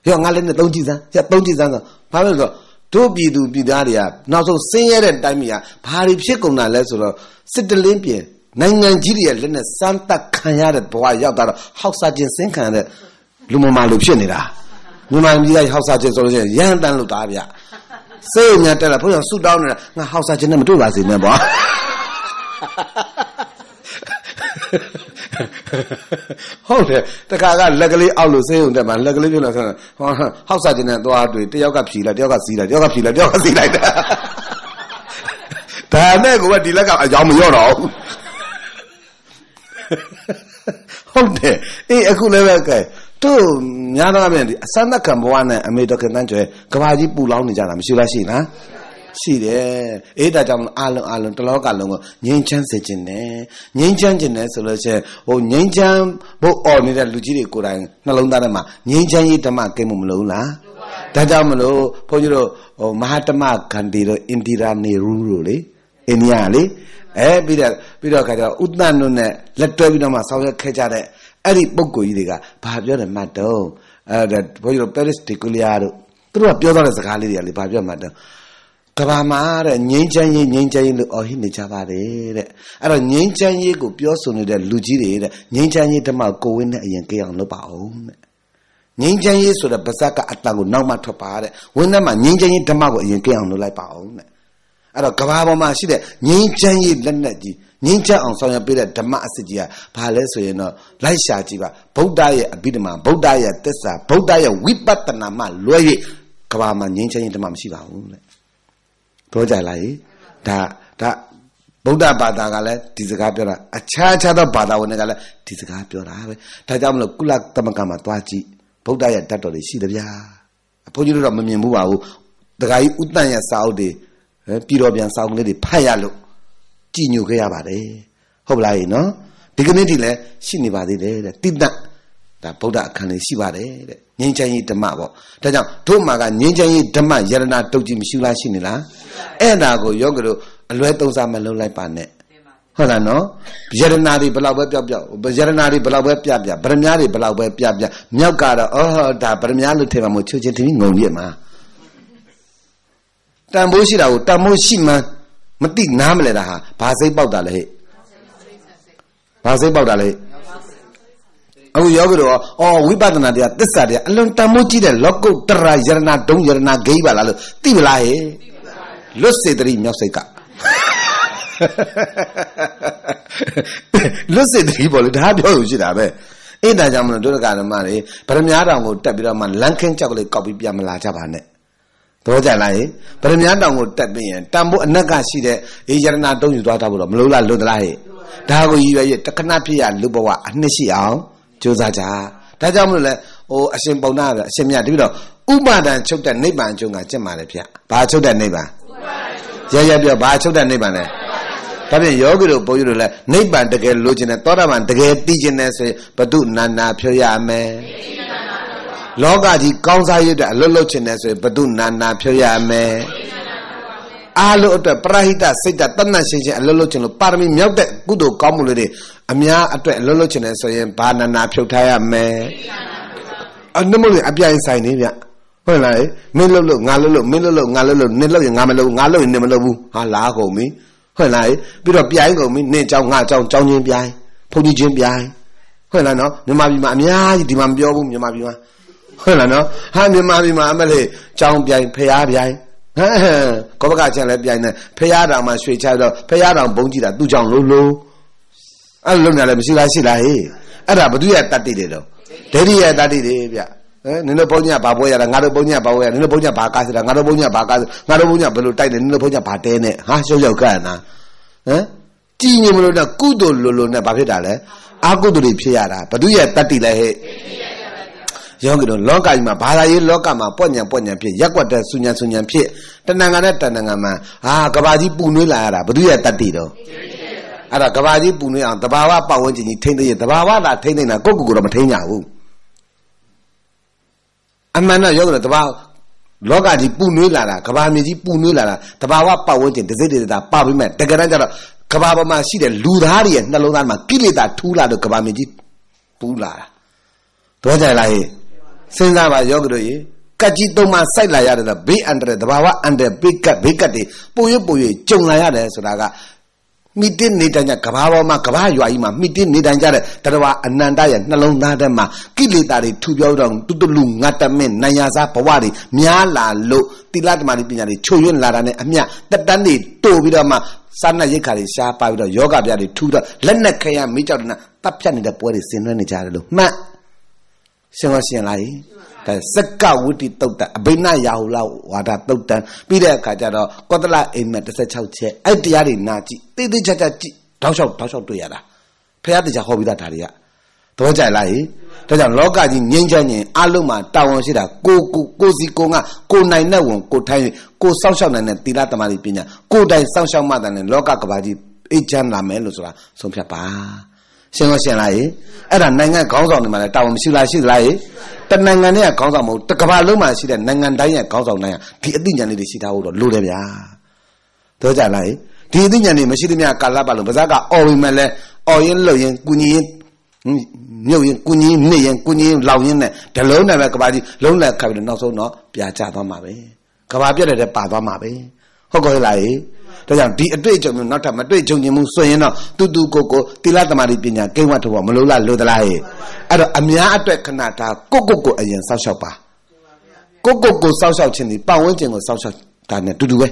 ရောငါလည်းနဲ့သုံးကြည့်စမ်းကျသုံးကြည့်စမ်းဆိုဘာလို့ဆိုတို့ပြည်သူပြည်သားတွေကနောက်ဆုံးဆင်းရဲတဲ့တိုင်းပြည်ကဘာတွေဖြစ်ကုန်တာလဲဆိုတော့စစ်တလင်းပြင်နိုင်ငံကြီးတွေရဲ့လက်နဲ့စမ်းတက်ခံရတဲ့ဘဝရောက်တာတော့ဟောက်စားခြင်းစင်ခံရတဲ့လူမမာလူဖြစ်နေတာမြန်မာပြည်ကဟောက်စားခြင်းဆိုလို့ရှိရင်ရဟန်းတန်လို့တာဗျစိတ်ညာတက်လာဘုရားဆူတောင်းနေတာငါဟောက်စားခြင်းနဲ့မတွေ့ပါစေနဲ့ဗျဟုတ်တယ်တခါကလက်ကလေးအောက်လို့စေးုံတက်မှာလက်ကလေးပြုတ်လာဆန်းဟောဟောက်စားခြင်းနဲ့သွားတွေ့တယောက်ကဖြီလိုက်တယောက်ကစီးလိုက်တယောက်ကဖြီလိုက်တယောက်ကစီးလိုက်တာဒါနဲ့ကိုကဒီလက်ကအကြောင်းမရောတော့ဘူးဟုတ်တယ်အေးအခုလည်းပဲကဲသူများတော့မြင်ဒီအစမ်းသက်ခံဘဝနဲ့အမေတော်ခင်တန်းကျွဲကဘာကြီးပူလောင်နေကြတာမရှိလားရှိလားရှိတယ်အေးဒါကြောင့်အလုံးအလုံးတလောကလုံးကိုငြိမ်းချမ်းစေခြင်းနဲ့ငြိမ်းချမ်းခြင်းနဲ့ဆိုလို့ရှိရင်ဟိုငြိမ်းချမ်းဖို့အော်နေတဲ့လူကြီးတွေကိုယ်တိုင်နှလုံးသားထဲမှာငြိမ်းချမ်းရေးဓမ္မကိမမလို့လားဒါကြောင့်မလို့ဘုန်းကြီးတို့ဟိုမဟာတမဂန္ဒီတို့အင်ဒီရာနေရူတို့လေအိန္ဒိယလေအဲပြီးတော့ပြီးတော့ခါကျတော့ဥတ္တနုနဲ့လက်တွဲပြီးတော့မှဆောင်ရွက်ခဲ့ကြတဲ့အဲ့ဒီပုံကိုကြီးတွေကဘာပြောတယ်မှတ်တော့အဲ့ဒါဘုန်းကြီးတို့ Paris de Colia တို့သူတို့ကပြောတဲ့စကားလေးတွေကလေဘာပြောမှတ်တော့ကဘာမှာတဲ့ငိမ့်ချမ်းရေးငိမ့်ချမ်းရေးလို့အော်ဟစ်နေကြပါတယ်တဲ့အဲ့တော့ငိမ့်ချမ်းရေးကိုပြောဆိုနေတဲ့လူကြီးတွေတဲ့ငိမ့်ချမ်းရေးဓမ္မကိုဝင်းနဲ့အရင်ကြည့်အောင်လုပ်ပါအောင်တဲ့ငိမ့်ချမ်းရေးဆိုတဲ့ပါဇက်ကအတ္တကိုနောက်မှထွက်ပါတဲ့ဝင်းထဲမှာငိမ့်ချမ်းရေးဓမ္မကိုအရင်ကြည့်အောင်လုပ်လိုက်ပါအောင်တဲ့အဲ့တော့ကဘာပေါ်မှာရှိတဲ့ငင်းချမ်းရေးလက်နက်ကြီးငင်းချမ်းအောင်ဆောင်ရွက်ပေးတဲ့ဓမ္မအစစ်ကြီးကဘာလဲဆိုရင်တော့လိုက်ရှာကြည့်ပါဗုဒ္ဓရဲ့အဘိဓမ္မာဗုဒ္ဓရဲ့သစ္စာဗုဒ္ဓရဲ့ဝိပဿနာမှလွဲ၍ကဘာမှာငင်းချမ်းရေးဓမ္မမရှိပါဘူးလေပြောကြလိုက်ဒါဒါဗုဒ္ဓဘာသာကလည်းဒီစကားပြောတာအခြားခြားသောဘာသာဝင်တွေကလည်းဒီစကားပြောတာပဲဒါကြောင့်မလို့ကုလသမဂ္ဂမှာတွားကြည့်ဗုဒ္ဓရဲ့တတ်တော်တွေရှိတယ်ဗျာအဖိုးကြီးတို့တော့မမြင်ဘူးပါဘူးတခါကြီးဥတ္တန်ရဲ့စာအုပ်တွေပြည်တော်ပြန်စာအုပ်လေးတွေဖတ်ရလို့ကြည်ညိုခဲ့ရပါတယ်ဟုတ်ပလားရေနော်ဒီကနေ့ဒီလည်းရှိနေပါသေးတယ်တဲ့တိတ္တဒါဗုဒ္ဓအခန်းလေးရှိပါတယ်တဲ့ငြိမ်းချမ်းရေးဓမ္မပေါ့ဒါကြောင့်တို့မှာကငြိမ်းချမ်းရေးဓမ္မယရဏတုတ်ကြီးမရှိလားရှိနေလားအဲ့ဒါကိုယောဂတို့အလွဲသုံးစားမလုပ်လိုက်ပါနဲ့ဟုတ်လားနော်ယရဏတွေဘလောက်ပဲပြောက်ပြောက်ယရဏတွေဘလောက်ပဲပြပြဗရမ ्या တွေဘလောက်ပဲပြပြမြောက်ကတော့အော်ဒါဗရမ ्या လို့ထင်မှာမို့ချွချင်းတင်ငုံပြမှာတန်ဖိုးရှိတာကိုတန်ဖိုးရှိမှန်းမသိနားမလဲတာဟာဘာစိတ်ပေါက်တာလဲဟဲ့ဘာစိတ်ပေါက်တာလဲအခုယောဂီတို့အော်ဝိပဿနာတရားသစ္စာတရားအလွန်တန်ဖိုးကြီးတဲ့လောကုတ္တရာယရဏဒုံယရဏဂိပါလားလို့သိပလားဟဲ့လွတ်စေတရိမြောက်စိတ်ကလွတ်စေတရိပေါ့လေဒါပြောလို့ရှိတာပဲအဲ့ဒါကြောင့်မလို့ဒုရကဓမ္မတွေဗရမ ्या တောင်ကိုတက်ပြီးတော့မှလန်ခင်းကြောက်လေးကောက်ပြီးပြန်မလာကြပါနဲ့သဘောကျလားဟင်ဗရမညာတောင်ကိုတက်ပြီးရင်တန်ဖို့အနက်ကရှိတဲ့အေယရဏတုံးယူသွားတာဘူးတော့မလို့လားလွတ်လားဟင်ဒါကိုရည်ရွယ်ရတခဏဖြစ်ရလူဘဝအနှစ်ရှိအောင်ကြိုးစားကြဒါကြောင့်မလို့လဲဟိုအရှင်ပုံနာပဲအရှင်မြတ်တပြီတော့ဥပါဒံချုပ်တဲ့နိဗ္ဗာန်အကျုံးကကျင့်ပါလေဗျဘာချုပ်တဲ့နိဗ္ဗာန်ရရပြောဘာချုပ်တဲ့နိဗ္ဗာန်လဲဒါပြန်ယောဂီတို့ဘုန်းကြီးတို့လည်းနိဗ္ဗာန်တကယ်လိုချင်တယ်သောတာပန်တကယ်သိချင်တယ်ဆိုရင်ဘု து နာနာဖြောရမယ်သိချင်ပါလောကကြီးကောင်းစားရတဲ့အလွတ်လွတ်ချင်တယ်ဆိုရင်ဘု து နာနာဖြုတ်ရမယ်အားလို့အတွက်ပရဟိတစိတ်ဓာတ်တဏ္ဍရှင်ရှင်အလွတ်လွတ်ချင်လို့ပါရမီမြောက်တဲ့ကုသိုလ်ကောင်းမှုတွေအများအတွက်အလွတ်လွတ်ချင်တယ်ဆိုရင်ဘာနာနာဖြုတ်ထားရမယ်အနမလို့အပြိုင်ဆိုင်နေဗျဟုတ်လားမင်းလှုပ်လို့ငါလှုပ်လို့မင်းလှုပ်လို့ငါလှုပ်လို့နင်လှုပ်ရင်ငါမလှုပ်ငါလှုပ်ရင်နင်မလှုပ်ဘူးဟာလားကုန်ပြီဟုတ်လားပြီးတော့ပြိုင်ကုန်ပြီနင်ကြောင်ငါကြောင်ကြောင်ချင်းပြိုင်ဖုန်ကြီးချင်းပြိုင်ဟုတ်လားနော်မြန်မာပြည်မှာအများကြီးဒီမှာမပြောဘူးမြန်မာပြည်မှာဟုတ်လားနော်ဟာမြန်မာပြည်မှာအမလေးကြောင်ပြိုင်ဖျားပြိုင်ဟမ် ကောဘကချန်လည်းပြိုင်တယ်ဖျားတောင်မှရွှေချတော့ဖျားတောင်ဘုံကြည့်တာသူ့ကြောင့်လုံးလုံးအဲ့လိုများလည်းမရှိလားရှိလားဟေးအဲ့ဒါဘသူရဲ့တတ်တိတယ်တော့ဒိဋ္ဌိရဲ့တတ်တိတယ်ဗျဟမ်နင်တို့ဘုံညဘာပွဲရတာငါတို့ဘုံညဘာပွဲရနင်တို့ဘုံညဘာကားစတာငါတို့ဘုံညဘာကားစငါတို့ဘုံညဘယ်လိုတိုက်တယ်နင်တို့ဘုံညဘာတဲနဲ့ဟာရှုပ်ရောက်ကရနာဟမ်ကြည်နေမလို့တော့ကုသိုလ်လိုလိုနဲ့ဘာဖြစ်တာလဲအကုသိုလ်တွေဖြစ်ရတာဘသူရဲ့တတ်တိလဲဟဲ့ယောဂီတို့လောကကြီးမှာဘာသာရေးလောကမှာပွက်ညံပွက်ညံဖြစ်ရက်ွက်တဲ့ဆူညံဆူညံဖြစ်တဏ္ဍာငါနဲ့တဏ္ဍာငါမှာဟာကဘာကြီးပူနွေးလာရတာဘုသူရဲ့တတ္တိတော့အဲ့ဒါကဘာကြီးပူနွေးအောင်တဘာဝပတ်ဝန်းကျင်ကြီးထိမ့်သေးရဲ့တဘာဝသာထိမ့်နေတာကိုယ့်ကိုယ်ကိုတော့မထိမ့်ကြဘူးအမှန်တော့ယောဂီတို့တဘာလောကကြီးပူနွေးလာတာကဘာမြေကြီးပူနွေးလာတာတဘာဝပတ်ဝန်းကျင်တစ်စိတ်တစ်စိတ်သာပပြီးမဲ့တကယ်တမ်းကျတော့ကဘာပေါ်မှာရှိတဲ့လူသားတွေရဲ့နှလုံးသားမှာကိလေသာထူလာတော့ကဘာမြေကြီးပူလာတာတော့ကြလားဟဲ့စဉ်းစားပါယောဂတို့ရေကကြီးသုံးပါစိုက်လာရတယ်လားဘေးအန္တရာယ်တဘာဝအန္တရာယ်ဘေးကဘေးကတွေပို့ရပို့ရကြုံလာရတယ်ဆိုတာကမိတ္တနေတန်ကြကဘာပေါ်မှာကဘာရွာကြီးမှာမိတ္တနေတန်ကြတဲ့တရဝအနန္တရဲ့နှလုံးသားထဲမှာကိလေသာတွေထူပြောတော့တုတလူငတ်တမင်းနိုင်ရစားဘဝတွေများလာလို့တိလတမာတိပညာတွေချိုယွင်းလာတာနဲ့အမျှတက်တန်းတွေတိုးပြီးတော့မှစာနာရိတ်ခါတွေရှားပါပြီးတော့ယောဂပြားတွေထူတော့လက်နဲ့ခရမ်းမိကြောက်တဲ့နာတပ်ဖြတ်နေတဲ့ပွဲတွေဆင်နွှဲနေကြတယ်လို့မှတ်ရှင်းလို့ရှင်းလားကြီးဒါစကဝိတိတုတ်တအဘိနရာဟုလဝါဒတုတ်တန်ပြီးတဲ့အခါကျတော့ကောသလအိမ်မက်16ချက်အဲ့တရားတွေနာကြည့်တိတိကျကျကြည့်တောက်လျှောက်တောက်လျှောက်တွေ့ရတာဖះတရားဟောပြီးသားဒါတွေကသဘောကျလားဟိဒါကြောင့်လောကကြီးငြိမ်းချမ်းခြင်းအလုံးမှာတာဝန်ရှိတာကိုကိုကိုစီကိုကကိုနိုင်တဲ့ဝန်ကိုထိုင်းကိုစောင့်ရှောက်နိုင်တဲ့သီလသမာဓိပညာကိုတိုင်စောင့်ရှောက်မှတန်တဲ့လောကကဘာကြီးအေးချမ်းလာမယ်လို့ဆိုတာဆုံးဖြတ်ပါရှင်းလို့ရှင်းလားရေအဲ့ဒါနိုင်ငံခေါင်းဆောင်တွေမှာလည်းတာဝန်မရှိလားရှိသလားရေတနိုင်ငံနဲ့ခေါင်းဆောင်မဟုတ်တကမ္ဘာလုံးမှာရှိတဲ့နိုင်ငံတိုင်းရဲ့ခေါင်းဆောင်တိုင်းကဒီအသိဉာဏ်လေးတွေရှိထားဖို့တော့လိုတယ်ဗျာတို့ကြလားရေဒီအသိဉာဏ်တွေမရှိသမျှကာလပတ်လုံးပါဇက်ကအော်ဝင်မဲ့လဲအော်ရင်လှုပ်ရင်ကုညီရင်မြုပ်ရင်ကုညီရင်နှိရင်ကုညီရင်လောင်ရင်နဲ့ဒလုံးနဲ့ပဲကဘာကြီးလုံးလက်ခပ်ပြီးတော့နောက်ဆုံးတော့ပြာကျသွားမှာပဲကဘာပြက်တဲ့တည်းပါသွားမှာပဲဟုတ်ကောလားရေဒါကြောင့်ဒီအတွေ့အကြုံမျိုးနောက်ထပ်မတွေ့ကြုံခြင်းမှုဆိုရင်တော့တူတူကိုကိုတိလသမารိပညာကိန်းဝတ်တော့မလို့လားလို့သလားဟဲ့အဲ့တော့အများအတွက်ခဏဒါကိုကိုကိုအရင်စောက်ရှောက်ပါကိုကိုကိုစောက်ရှောက်ခြင်းဒီပတ်ဝန်းကျင်ကိုစောက်ရှောက်ဒါနဲ့တူတူပဲ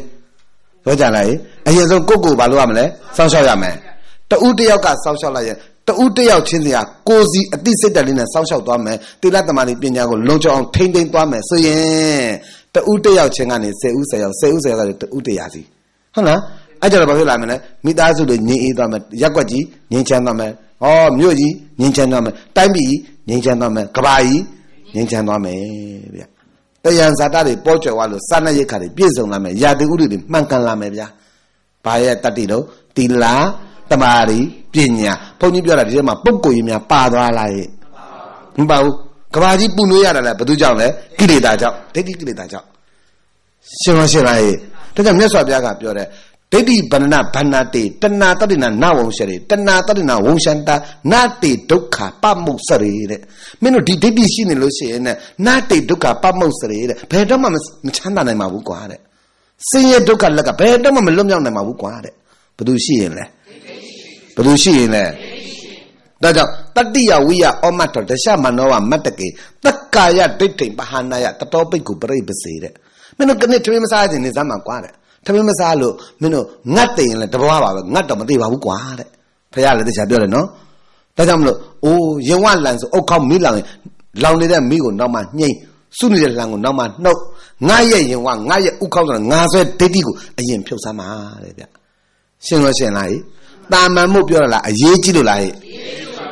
ပြောကြလားဟဲ့အရင်ဆုံးကိုကိုဘာလို့ရမလဲစောက်ရှောက်ရမယ်တူတယောက်ကစောက်ရှောက်လိုက်ရင်တူတယောက်ချင်းစရာကိုစီအတိစိတ်တက်လေးနဲ့စောက်ရှောက်သွားမယ်တိလသမารိပညာကိုလုံခြုံအောင်ထိမ့်သိမ့်သွားမယ်ဆိုရင်တူတယောက်ချင်းကနေ10ဦး10ယောက်10ဦး10ယောက်ဆိုတူတရာစီဟုတ်လားအဲ့ကြတော့ဘာဖြစ်လာမလဲမိသားစုတွေငြိမ်အေးသွားမယ်ရက်ွက်ကြီးငြိမ်ချမ်းသွားမယ်ဩမြို့ကြီးငြိမ်ချမ်းသွားမယ်တိုင်းပြည်ငြိမ်ချမ်းသွားမယ်ကဘာကြီးငြိမ်ချမ်းသွားမယ်ဗျတယံဇာတတွေပေါ်ကျွယ်သွားလို့စာနာရိတ်ခါတွေပြည့်စုံလာမယ်ရာသီဥတုတွေမှန်ကန်လာမယ်ဗျာဘာရဲ့တတိတော့တီလာတမာရီပညာဘုန်းကြီးပြောတာဒီထဲမှာပုပ်ကိုရင်များပါသွားလားရဲ့မပါဘူးကဘာကြီးပူနွေးရတာလဲဘယ်သူကြောင့်လဲကိလေသာကြောင့်ဒိဋ္ဌိကိလေသာကြောင့်ရှင်းမရှင်းလားရဲ့ဒါကြောင့်မြတ်စွာဘုရားကပြောတဲ့ဒိဋ္ဌိဗန္နဗန္နတေတဏတတ္တနာနဝံရှရေတဏတတ္တနာဝံရှန္တာနာတေဒုက္ခပမုတ်စရေတဲ့မင်းတို့ဒီဒိဋ္ဌိရှိနေလို့ရှိရင်နာတေဒုက္ခပမုတ်စရေတဲ့ဘယ်တော့မှမချမ်းသာနိုင်ပါဘူးကွာတဲ့စင်ရဲ့ဒုက္ခလက်ကဘယ်တော့မှမလွတ်မြောက်နိုင်ပါဘူးကွာတဲ့ဘသူရှိရင်လဲဘသူရှိရင်လဲဒါကြောင့်တတိယဝိယအောမတ်တော်ဒရှမနောဝမတ္တကေတက္ကာယဒိဋ္ဌိပဟာနာယတတော်ပိတ်ကိုပြိပစေတဲ့မင်းတို့ကနေ့ထမင်းမစားခြင်းနေစမ်းမှာကွာတဲ့ထမင်းမစားလို့မင်းတို့ငတ်တယ်ရင်လည်းတဘွားပါပဲငတ်တော့မသိပါဘူးကွာတဲ့ဖခင်လည်းတရားပြောတယ်နော်ဒါကြောင့်မလို့အိုးရင်ဝလန်ဆိုအုတ်ခေါက်မိလောင်လောင်နေတဲ့မိကိုနောက်မှညှိစုနေတဲ့လန်ကိုနောက်မှနှုတ်ငါရဲ့ရင်ဝငါရဲ့ဥခေါက်ဆိုတာငါဆွဲဒိဋ္ဌိကိုအရင်ဖြုတ်စမ်းပါတဲ့ဗျရှင်းလို့ရှင်းလားဟိတာမန်မို့ပြောရလားအရေးကြီးလို့လားဟိ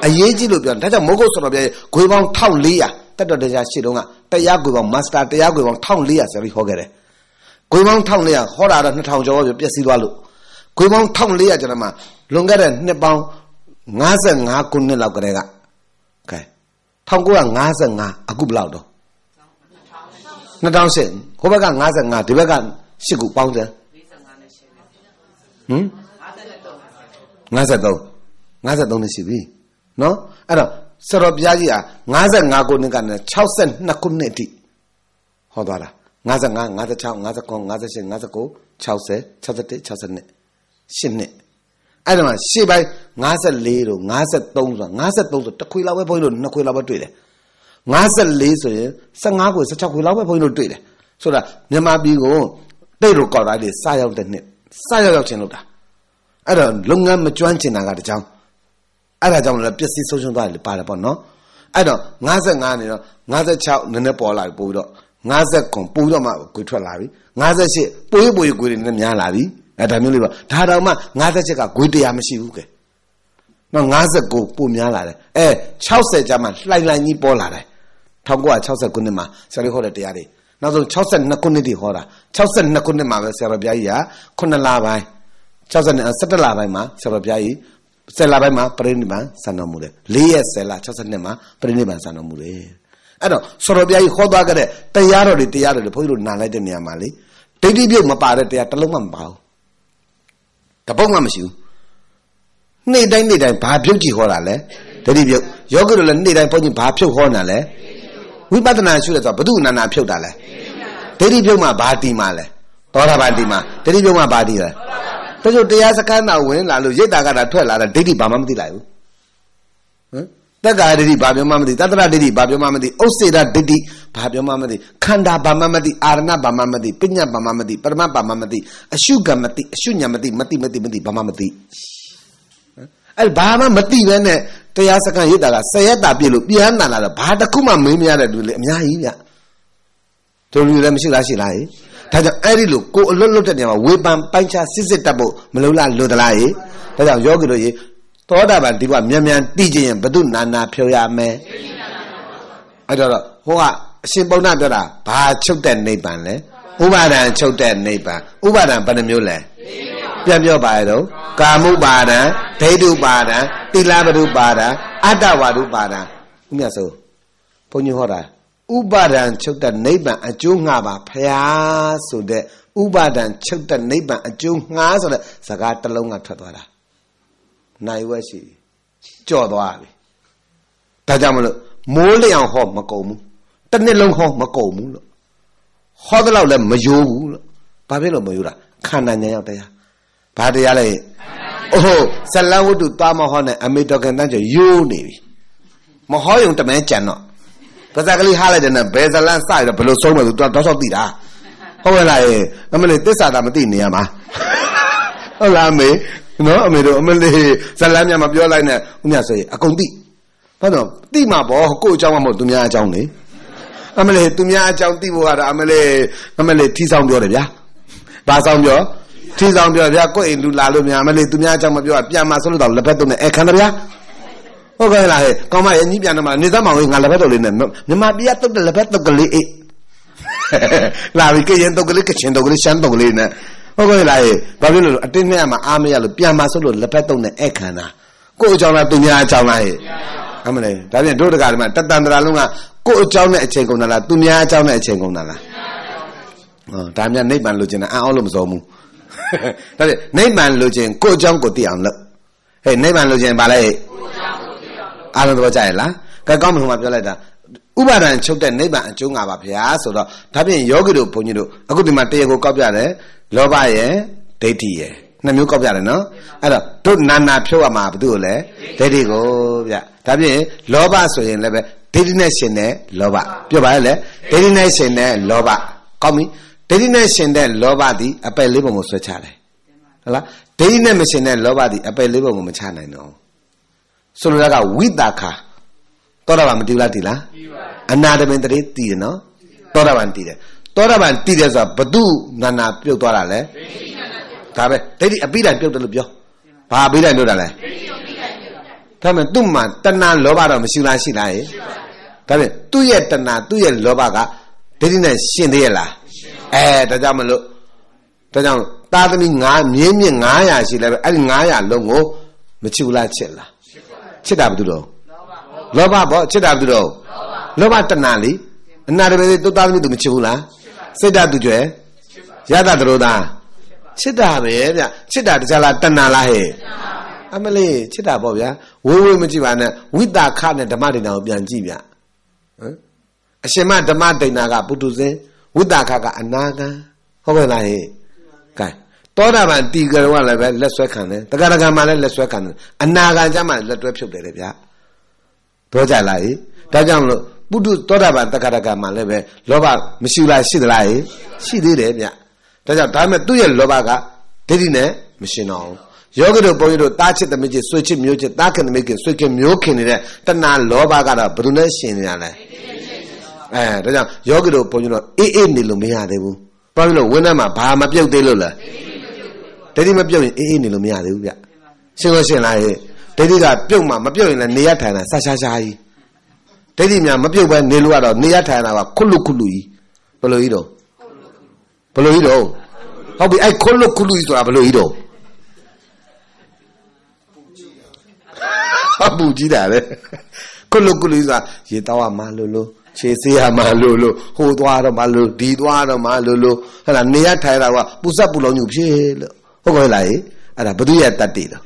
အရေးကြီးလို့ပြောဒါကြောင့်မုဂုတ်ဆိုတော်ပြရဲ့ဂွေပေါင်း1400ဆက်တော်တရားရှိတုန်းကတရားကိုယ်ပေါင်း master တရားကိုယ်ပေါင်း1400ဆရာကြီးဟောခဲ့တယ်ကိုယ်ပေါင်း1400ဟောတာတော့2000ကျော်ပဲပျက်စီးသွားလို့ကိုယ်ပေါင်း1400ကျွန်တော်မှလွန်ခဲ့တဲ့နှစ်ပေါင်း55ခုနှစ်လောက်ကတည်းကကဲ1955အခုဘယ်လောက်တော့2008ဟိုဘက်က55ဒီဘက်က8ခုပေါင်းတယ်ဟင်53 53 53နဲ့ရှိပြီနော်အဲ့တော့ဆရာတော်ဘုရားကြီးဟာ55ခုနှစ်ကနေ62ခုနှစ်အထိဟောသွားတာ55 56 59 58 59 60 61 62ရှစ်နှစ်အဲ့ဒါမှာရှေ့ပိုင်း54တို့53ဆိုတာ53ဆိုတစ်ခွေလောက်ပဲဘုန်းကြီးတို့နှစ်ခွေလောက်ပဲတွေ့တယ်54ဆိုရင်15ခွေ16ခွေလောက်ပဲဘုန်းကြီးတို့တွေ့တယ်ဆိုတာမြန်မာပြည်ကိုတိတ်တို့ကောက်တိုင်းတွေစရောက်တဲ့နှစ်စရောက်ရောက်ချင်းလို့တာအဲ့တော့လုပ်ငန်းမကျွမ်းကျင်တာကတကြောင်အဲ့ဒါကြောင့်လည်းပျက်စီးဆုံးရှုံးသွားတယ်ပါတယ်ပေါ့နော်အဲ့တော့55နေတော့56နည်းနည်းပေါ်လာပြီပို့ပြီးတော့50ကွန်ပို့တော့မှကွေထွက်လာပြီ58ပိုးပွေကွေတွေနည်းများလာပြီအဲ့ဒါမျိုးလေးပေါ့ဒါတောင်မှ50ကကွေတရားမရှိဘူးကဲနော်59ပို့များလာတယ်အဲ60ကျမှလှိုင်လှိုင်ကြီးပေါ်လာတယ်1960ခုနှစ်မှာဆရာလေးဟောတဲ့တရားတွေနောက်ဆုံး62ခုနှစ်တိဟောတာ62ခုနှစ်မှာပဲဆရာတော်ဘုရားကြီးက9လပိုင်း62 17လပိုင်းမှာဆရာတော်ဘုရားကြီးဆယ်လပိုင်းမှာပရိနိဗ္ဗာန်ဆန်တော်မူတယ်၄ရက်ဆယ်လ62မှာပရိနိဗ္ဗာန်ဆန်တော်မူတယ်အဲ့တော့ဆောတော်ပြားကြီးခေါ်သွားကြတဲ့တရားတော်တွေတရားတော်တွေဘုန်းကြီးတို့နားလိုက်တဲ့နေရာမှာလေဒိဋ္ဌိပြုတ်မပါတဲ့တရားတစ်လုံးမှမပါဘူးတပုတ်မှမရှိဘူးနေ့တိုင်းနေ့တိုင်းဘာပြုတ်ကြည့်ဟောတာလဲဒိဋ္ဌိပြုတ်ယောဂီတို့လည်းနေ့တိုင်းဘုန်းကြီးဘာဖြုတ်ဟောနေတာလဲဝိပဿနာရှုတယ်ဆိုတော့ဘု து နာနာဖြုတ်တာလဲဒိဋ္ဌိပြုတ်မှဘာတီးမှလဲသောတာပန်တီးမှဒိဋ္ဌိပြုတ်မှဘာတီးလဲတချို့တရားစခန်းသာဝင်လာလို့ရိတ်တာကတာထွက်လာတာဒိဋ္ဌိဘာမှမသိလိုက်ဘူးဟမ်တက္ကာဒိဋ္ဌိဘာပြောမှမသိတတ္တရဒိဋ္ဌိဘာပြောမှမသိဥစ္စေရဒိဋ္ဌိဘာပြောမှမသိခန္ဓာဘာမှမသိအာရဏဘာမှမသိပညာဘာမှမသိပရမဘာမှမသိအရှုကမသိအရှုညာမသိမသိမသိမသိဘာမှမသိအဲ့ဘာမှမသိပဲနဲ့တရားစခန်းရိတ်တာကဆယ်ရက်တာပြည့်လို့ပြန်နာလာတော့ဘာတစ်ခုမှမင်းမရတဲ့လူလေအများကြီးဗျတို့လူလည်းမရှိလားရှိလားဟဲ့ဒါကြောင့်အဲ့ဒီလိုကိုအလွတ်လွတ်တဲ့နေရာမှာဝေပန်ပိုင်းခြားစစ်စစ်တတ်ဖို့မလုံလားလွတ်သလားရေဒါကြောင့်ယောဂီတို့ရေသောတာပန်ဒီကမြန်မြန်တိကျရင်ဘသူနာနာဖြောရမယ်အဲ့တော့ဟိုကအရှင်ပုံနာပြောတာဘာချုပ်တဲ့နိဗ္ဗာန်လဲဥပါဒံချုပ်တဲ့နိဗ္ဗာန်ဥပါဒံဘယ်နှမျိုးလဲပြန်ပြောပါရတော့ကာမုပါဒံဒိဋ္ဌုပါဒံတိလဝရုပါဒံအတ္တဝရုပါဒံဥမြတ်ဆိုဘုန်းကြီးဟောတာဥပါဒံချုပ်တဲ့နိဗ္ဗာန်အကျိုးငှပါဖရာဆိုတဲ့ဥပါဒံချုပ်တဲ့နိဗ္ဗာန်အကျိုးငှဆိုတဲ့စကားတစ်လုံးကထွက်သွားတာနိုင်ဝက်ရှိကြော့သွားပြီဒါကြောင့်မလို့မိုးလျောင်ဟောမကုန်ဘူးတစ်နှစ်လုံးဟောမကုန်ဘူးလို့ဟောတဲ့လောက်လည်းမယိုးဘူးလို့ဘာဖြစ်လို့မယိုးတာခန္ဓာဉာဏ်ရောက်တရားဘာတရားလဲအိုးဇလန်ဝတ္တုသွားမဟောနဲ့အမေတော်ကန်တန်းချေယိုးနေပြီမဟောရင်တမန်ကြံတော့ဗဇက်ကလေးဟားလိုက်တယ်နဲ့ဘယ်ဇလန်စရတော့ဘယ်လိုဆုံးမယ်ဆိုတော့တော့တော့သိတာဟုတ်ရဲ့လားအမလေးတစ္ဆာတာမသိနေရမှာဟုတ်လားမေနော်အမေတို့အမလေးဇလန်များမပြောလိုက်နဲ့ဦးမြဆိုရင်အကုန်သိဘာလို့သိမှာပေါ့ကို့အကြောင်းမှမဟုတ်သူများအကြောင်းလေအမလေးသူများအကြောင်းသိဖို့ကတော့အမလေးအမလေးထီဆောင်ပြောတယ်ဗျာဘာဆောင်ပြောထီဆောင်ပြောဗျာကို့အိမ်လူလာလို့များအမလေးသူများအကြောင်းမပြောပြန်มาဆိုလို့တော့လက်ဖက်သုံးနဲ့အဲခံတယ်ဗျာဟုတ်ကဲ့လားဟဲ့ကောင်းမရဲ့ညီပြန်တော့မှာနေသားမောင်ကြီးငါလက်ဘက်တော်လေးနဲ့မြမပြရတုတ်တဲ့လက်ဘက်တုတ်ကလေးအေးလာပြီကရင်တုတ်ကလေးကချင်တုတ်ကလေးရှမ်းတုတ်ကလေးနဲ့ဟုတ်ကဲ့လားဟဲ့ဘာဖြစ်လို့အတင်းနဲ့မှအားမရလို့ပြန်ပါဆိုလို့လက်ဘက်တုတ်နဲ့အဲ့ခံတာကို့အကြောင်းလားသူများအကြောင်းလားဟဲ့အမလေးဒါပြန်တို့တကာဒီမှာတတန်တရာလုံးကကို့အကြောင်းနဲ့အချိန်ကုန်တာလားသူများအကြောင်းနဲ့အချိန်ကုန်တာလားဟောဒါများနိဗ္ဗာန်လိုချင်တာအံ့ဩလို့မစုံဘူးဒါပြန်နိဗ္ဗာန်လိုချင်ကို့အကြောင်းကိုသိအောင်လုပ်ဟဲ့နိဗ္ဗာန်လိုချင်ပါလေကို့အကြောင်းအားလုံးသဘောကျရဲ့လားကဲကောင်းပြီဟိုမှာပြောလိုက်တာဥပါဒံချုပ်တဲ့နိဗ္ဗာန်အကျိုးငါပါဗျာဆိုတော့ဒါပြင်ယောဂီတို့ဘုန်းကြီးတို့အခုဒီမှာတရားကိုကောက်ပြတယ်လောဘရဲ့ဒိဋ္ဌိရဲ့နှစ်မျိုးကောက်ပြတယ်နော်အဲ့တော့တို့နာနာဖြုတ်ရမှာဘသူ့ကိုလဲဒိဋ္ဌိကိုဗျဒါပြင်လောဘဆိုရင်လည်းပဲဒိဋ္ဌိနဲ့ရှင်တဲ့လောဘပြောပါလေဒိဋ္ဌိနဲ့ရှင်တဲ့လောဘကောင်းပြီဒိဋ္ဌိနဲ့ရှင်တဲ့လောဘသည်အပယ်လေးပုံကိုဆွဲချတယ်ဟုတ်လားဒိဋ္ဌိနဲ့မရှင်တဲ့လောဘသည်အပယ်လေးပုံကိုမချနိုင်တော့ဆိုလိုတာကဝိတာခာသောတာပန်မတည်လားတည်လားအနာတမင်တည်းတည်တယ်နော်သောတာပန်တည်တယ်သောတာပန်တည်တယ်ဆိုတာဘသူနာနာပြုတ်သွားတာလဲဒါပဲဒိဋ္ဌိအပိဓာန်ပြုတ်တယ်လို့ပြောဘာအပိဓာန်ပြုတ်တာလဲဒါမှသူ့မှာတဏှာလောဘတော့မရှိလားရှိလားရေဒါပဲသူ့ရဲ့တဏှာသူ့ရဲ့လောဘကဒိဋ္ဌိနဲ့ရှင်သေးရဲ့လားအဲဒါကြောင့်မလို့ဒါကြောင့်သာသမီ9မြင်းမြင့်900ရှိလဲပဲအဲ့ဒီ900လုံးကိုမချူလားချက်လားချစ်တာဘာလို့လောဘပေါ့ချစ်တာဘာလို့လောဘတဏ္ဏလေအနာတပဲသုတ္တသမီးသူမချစ်ဘူးလားစိတ်ဓာတ်သူကျွဲရတတရောသားချစ်တာပဲဗျချစ်တာတခြားလားတဏ္ဏလားဟဲ့အမလေးချစ်တာပေါ့ဗျာဝေးဝေးမကြည့်ပါနဲ့ဝိတာခနဲ့ဓမ္မဒိဏကိုပြန်ကြည့်ဗျဟမ်အရှင်မဓမ္မဒိဏကပုတုဇဉ်ဝိတာခကအနာကံဟုတ်ကဲ့လားဟဲ့ကဲသောတာပန်တီကရောကလည်းပဲလက်ဆွဲခံတယ်တဂရကံမှာလည်းလက်ဆွဲခံတယ်အနာဂံကျမှလက်တွဲဖြုတ်တယ်လေဗျာပြောကြလားကြီးဒါကြောင့်မလို့ပုထုသောတာပန်တဂရကံမှာလည်းပဲလောဘမရှိလားရှိသလားကြီးရှိသေးတယ်ဗျဒါကြောင့်ဒါပေမဲ့သူ့ရဲ့လောဘကဒိဋ္ဌိနဲ့မရှင်တော့ဘူးယောဂတို့ဘုန်းကြီးတို့တားချစ်သမီးချစ်ဆွေချစ်မျိုးချစ်တားခင်သမီးခင်ဆွေခင်မျိုးခင်နေတဲ့တဏှာလောဘကတော့ဘယ်သူနဲ့ရှင်နေရလဲအဲဒါကြောင့်ယောဂတို့ဘုန်းကြီးတို့အေးအေးနေလို့မရသေးဘူးဘုန်းကြီးတို့ဝင်းထဲမှာဘာမပြုတ်သေးလို့လဲဒိဋ္ဌိမပြုတ်ရင်အေးအေးနေလို့မရသေးဘူးဗျရှင်းလို့ရှင်းလားဟဲ့ဒိဋ္ဌိကပြုတ်မှမပြုတ်ရင်လည်းနေရထိုင်တာဆာရှာရှာကြီးဒိဋ္ဌိများမပြုတ်ဘဲနေလို့ကတော့နေရထိုင်တာကခုလုခုလုကြီးဘယ်လိုကြီးတော့ဘယ်လိုကြီးတော့ဟုတ်ပြီအဲ့ခုလုခုလုကြီးဆိုတာဘယ်လိုကြီးတော့အပူကြီးတာလေခုလုခုလုကြီးဆိုတာရေတောက်ရမှလို့လို့ခြေဆေးရမှလို့လို့ဟိုသွားတော့မှလို့ဒီသွားတော့မှလို့လို့ဟဲ့လားနေရထိုင်တာကပူဇက်ပူလုံးညူဖြစ်လို့ဟုတ်ကောလားအဲ့ဒါဘုသူရဲ့တတ္တိလား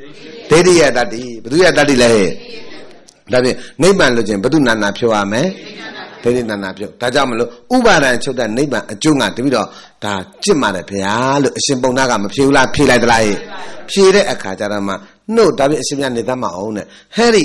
ဒိဋ္ဌိရဲ့တတ္တိဘုသူရဲ့တတ္တိလဲဒါဖြင့်နိဗ္ဗာန်လို့ခြင်းဘုသူနာနာဖြောရမယ်ဒိဋ္ဌိနာနာဖြောဒါကြောင့်မလို့ဥပါဒံချုပ်တဲ့နိဗ္ဗာန်အကျိုးကတပိတော့ဒါကြင့်ပါတယ်ဗျာလို့အရှင်ပုံနာကမဖြေဘူးလားဖြေလိုက်သလားဖြေတဲ့အခါကျတော့မှနှုတ်ဒါဖြင့်အရှင်မြတ်နေတတ်မအောင်နဲ့ဟဲ့ဒီ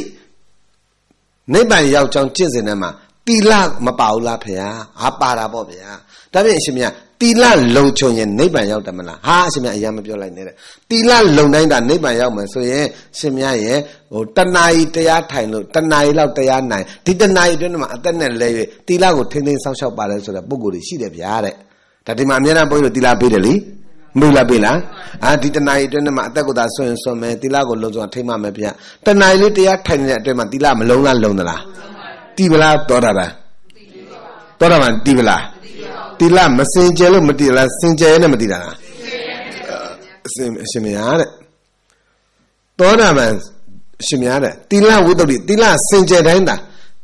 နိဗ္ဗာန်ရောက်ကြောင်းကြင့်စဉ်ထဲမှာတီလမပါဘူးလားဖေဟာ။ဟာပါတာပေါ့ဗျာ။ဒါပြင်အရှင်မြတ်တီလလုံခြုံရင်နိဗ္ဗာန်ရောက်တယ်မလားဟာအရှင်မြတ်အရင်မပြောလိုက်နဲ့တဲ့တီလလုံတိုင်းတာနိဗ္ဗာန်ရောက်မယ်ဆိုရင်ရှင်မြတ်ရဲ့ဟိုတဏှာကြီးတရားထိုင်လို့တဏှာကြီးလောက်တရားနိုင်ဒီတဏှာကြီးတွင်းမှာအသက်နဲ့လဲ၍တီလကိုထိမ့်သိမ်းစောင့်ရှောက်ပါလဲဆိုတဲ့ပုံကိုယ်ကြီးရှိတယ်ဗျာတဲ့ဒါဒီမှာအများအားဘုန်းကြီးတို့တီလာပေးတယ်လीမေးလာပေးလားအာဒီတဏှာကြီးအတွင်းမှာအသက်ကိုသာဆွရင်ဆွမယ်တီလာကိုလုံဆောင်ထိမ့်မှမယ်ဗျတဏှာကြီးလေးတရားထိုင်နေတဲ့အတွင်းမှာတီလာမလုံးလားလုံသလားတီဗလားတော်တာလားတော်တာမှတီဗလားတီလမစင်ကြဲလို့မတီလားစင်ကြဲနဲ့မတီလားအစင်အရှင်မရတဲ့သောတာပန်အရှင်မရတဲ့တီလဝိတ္တုတီလစင်ကြဲတိုင်းသာ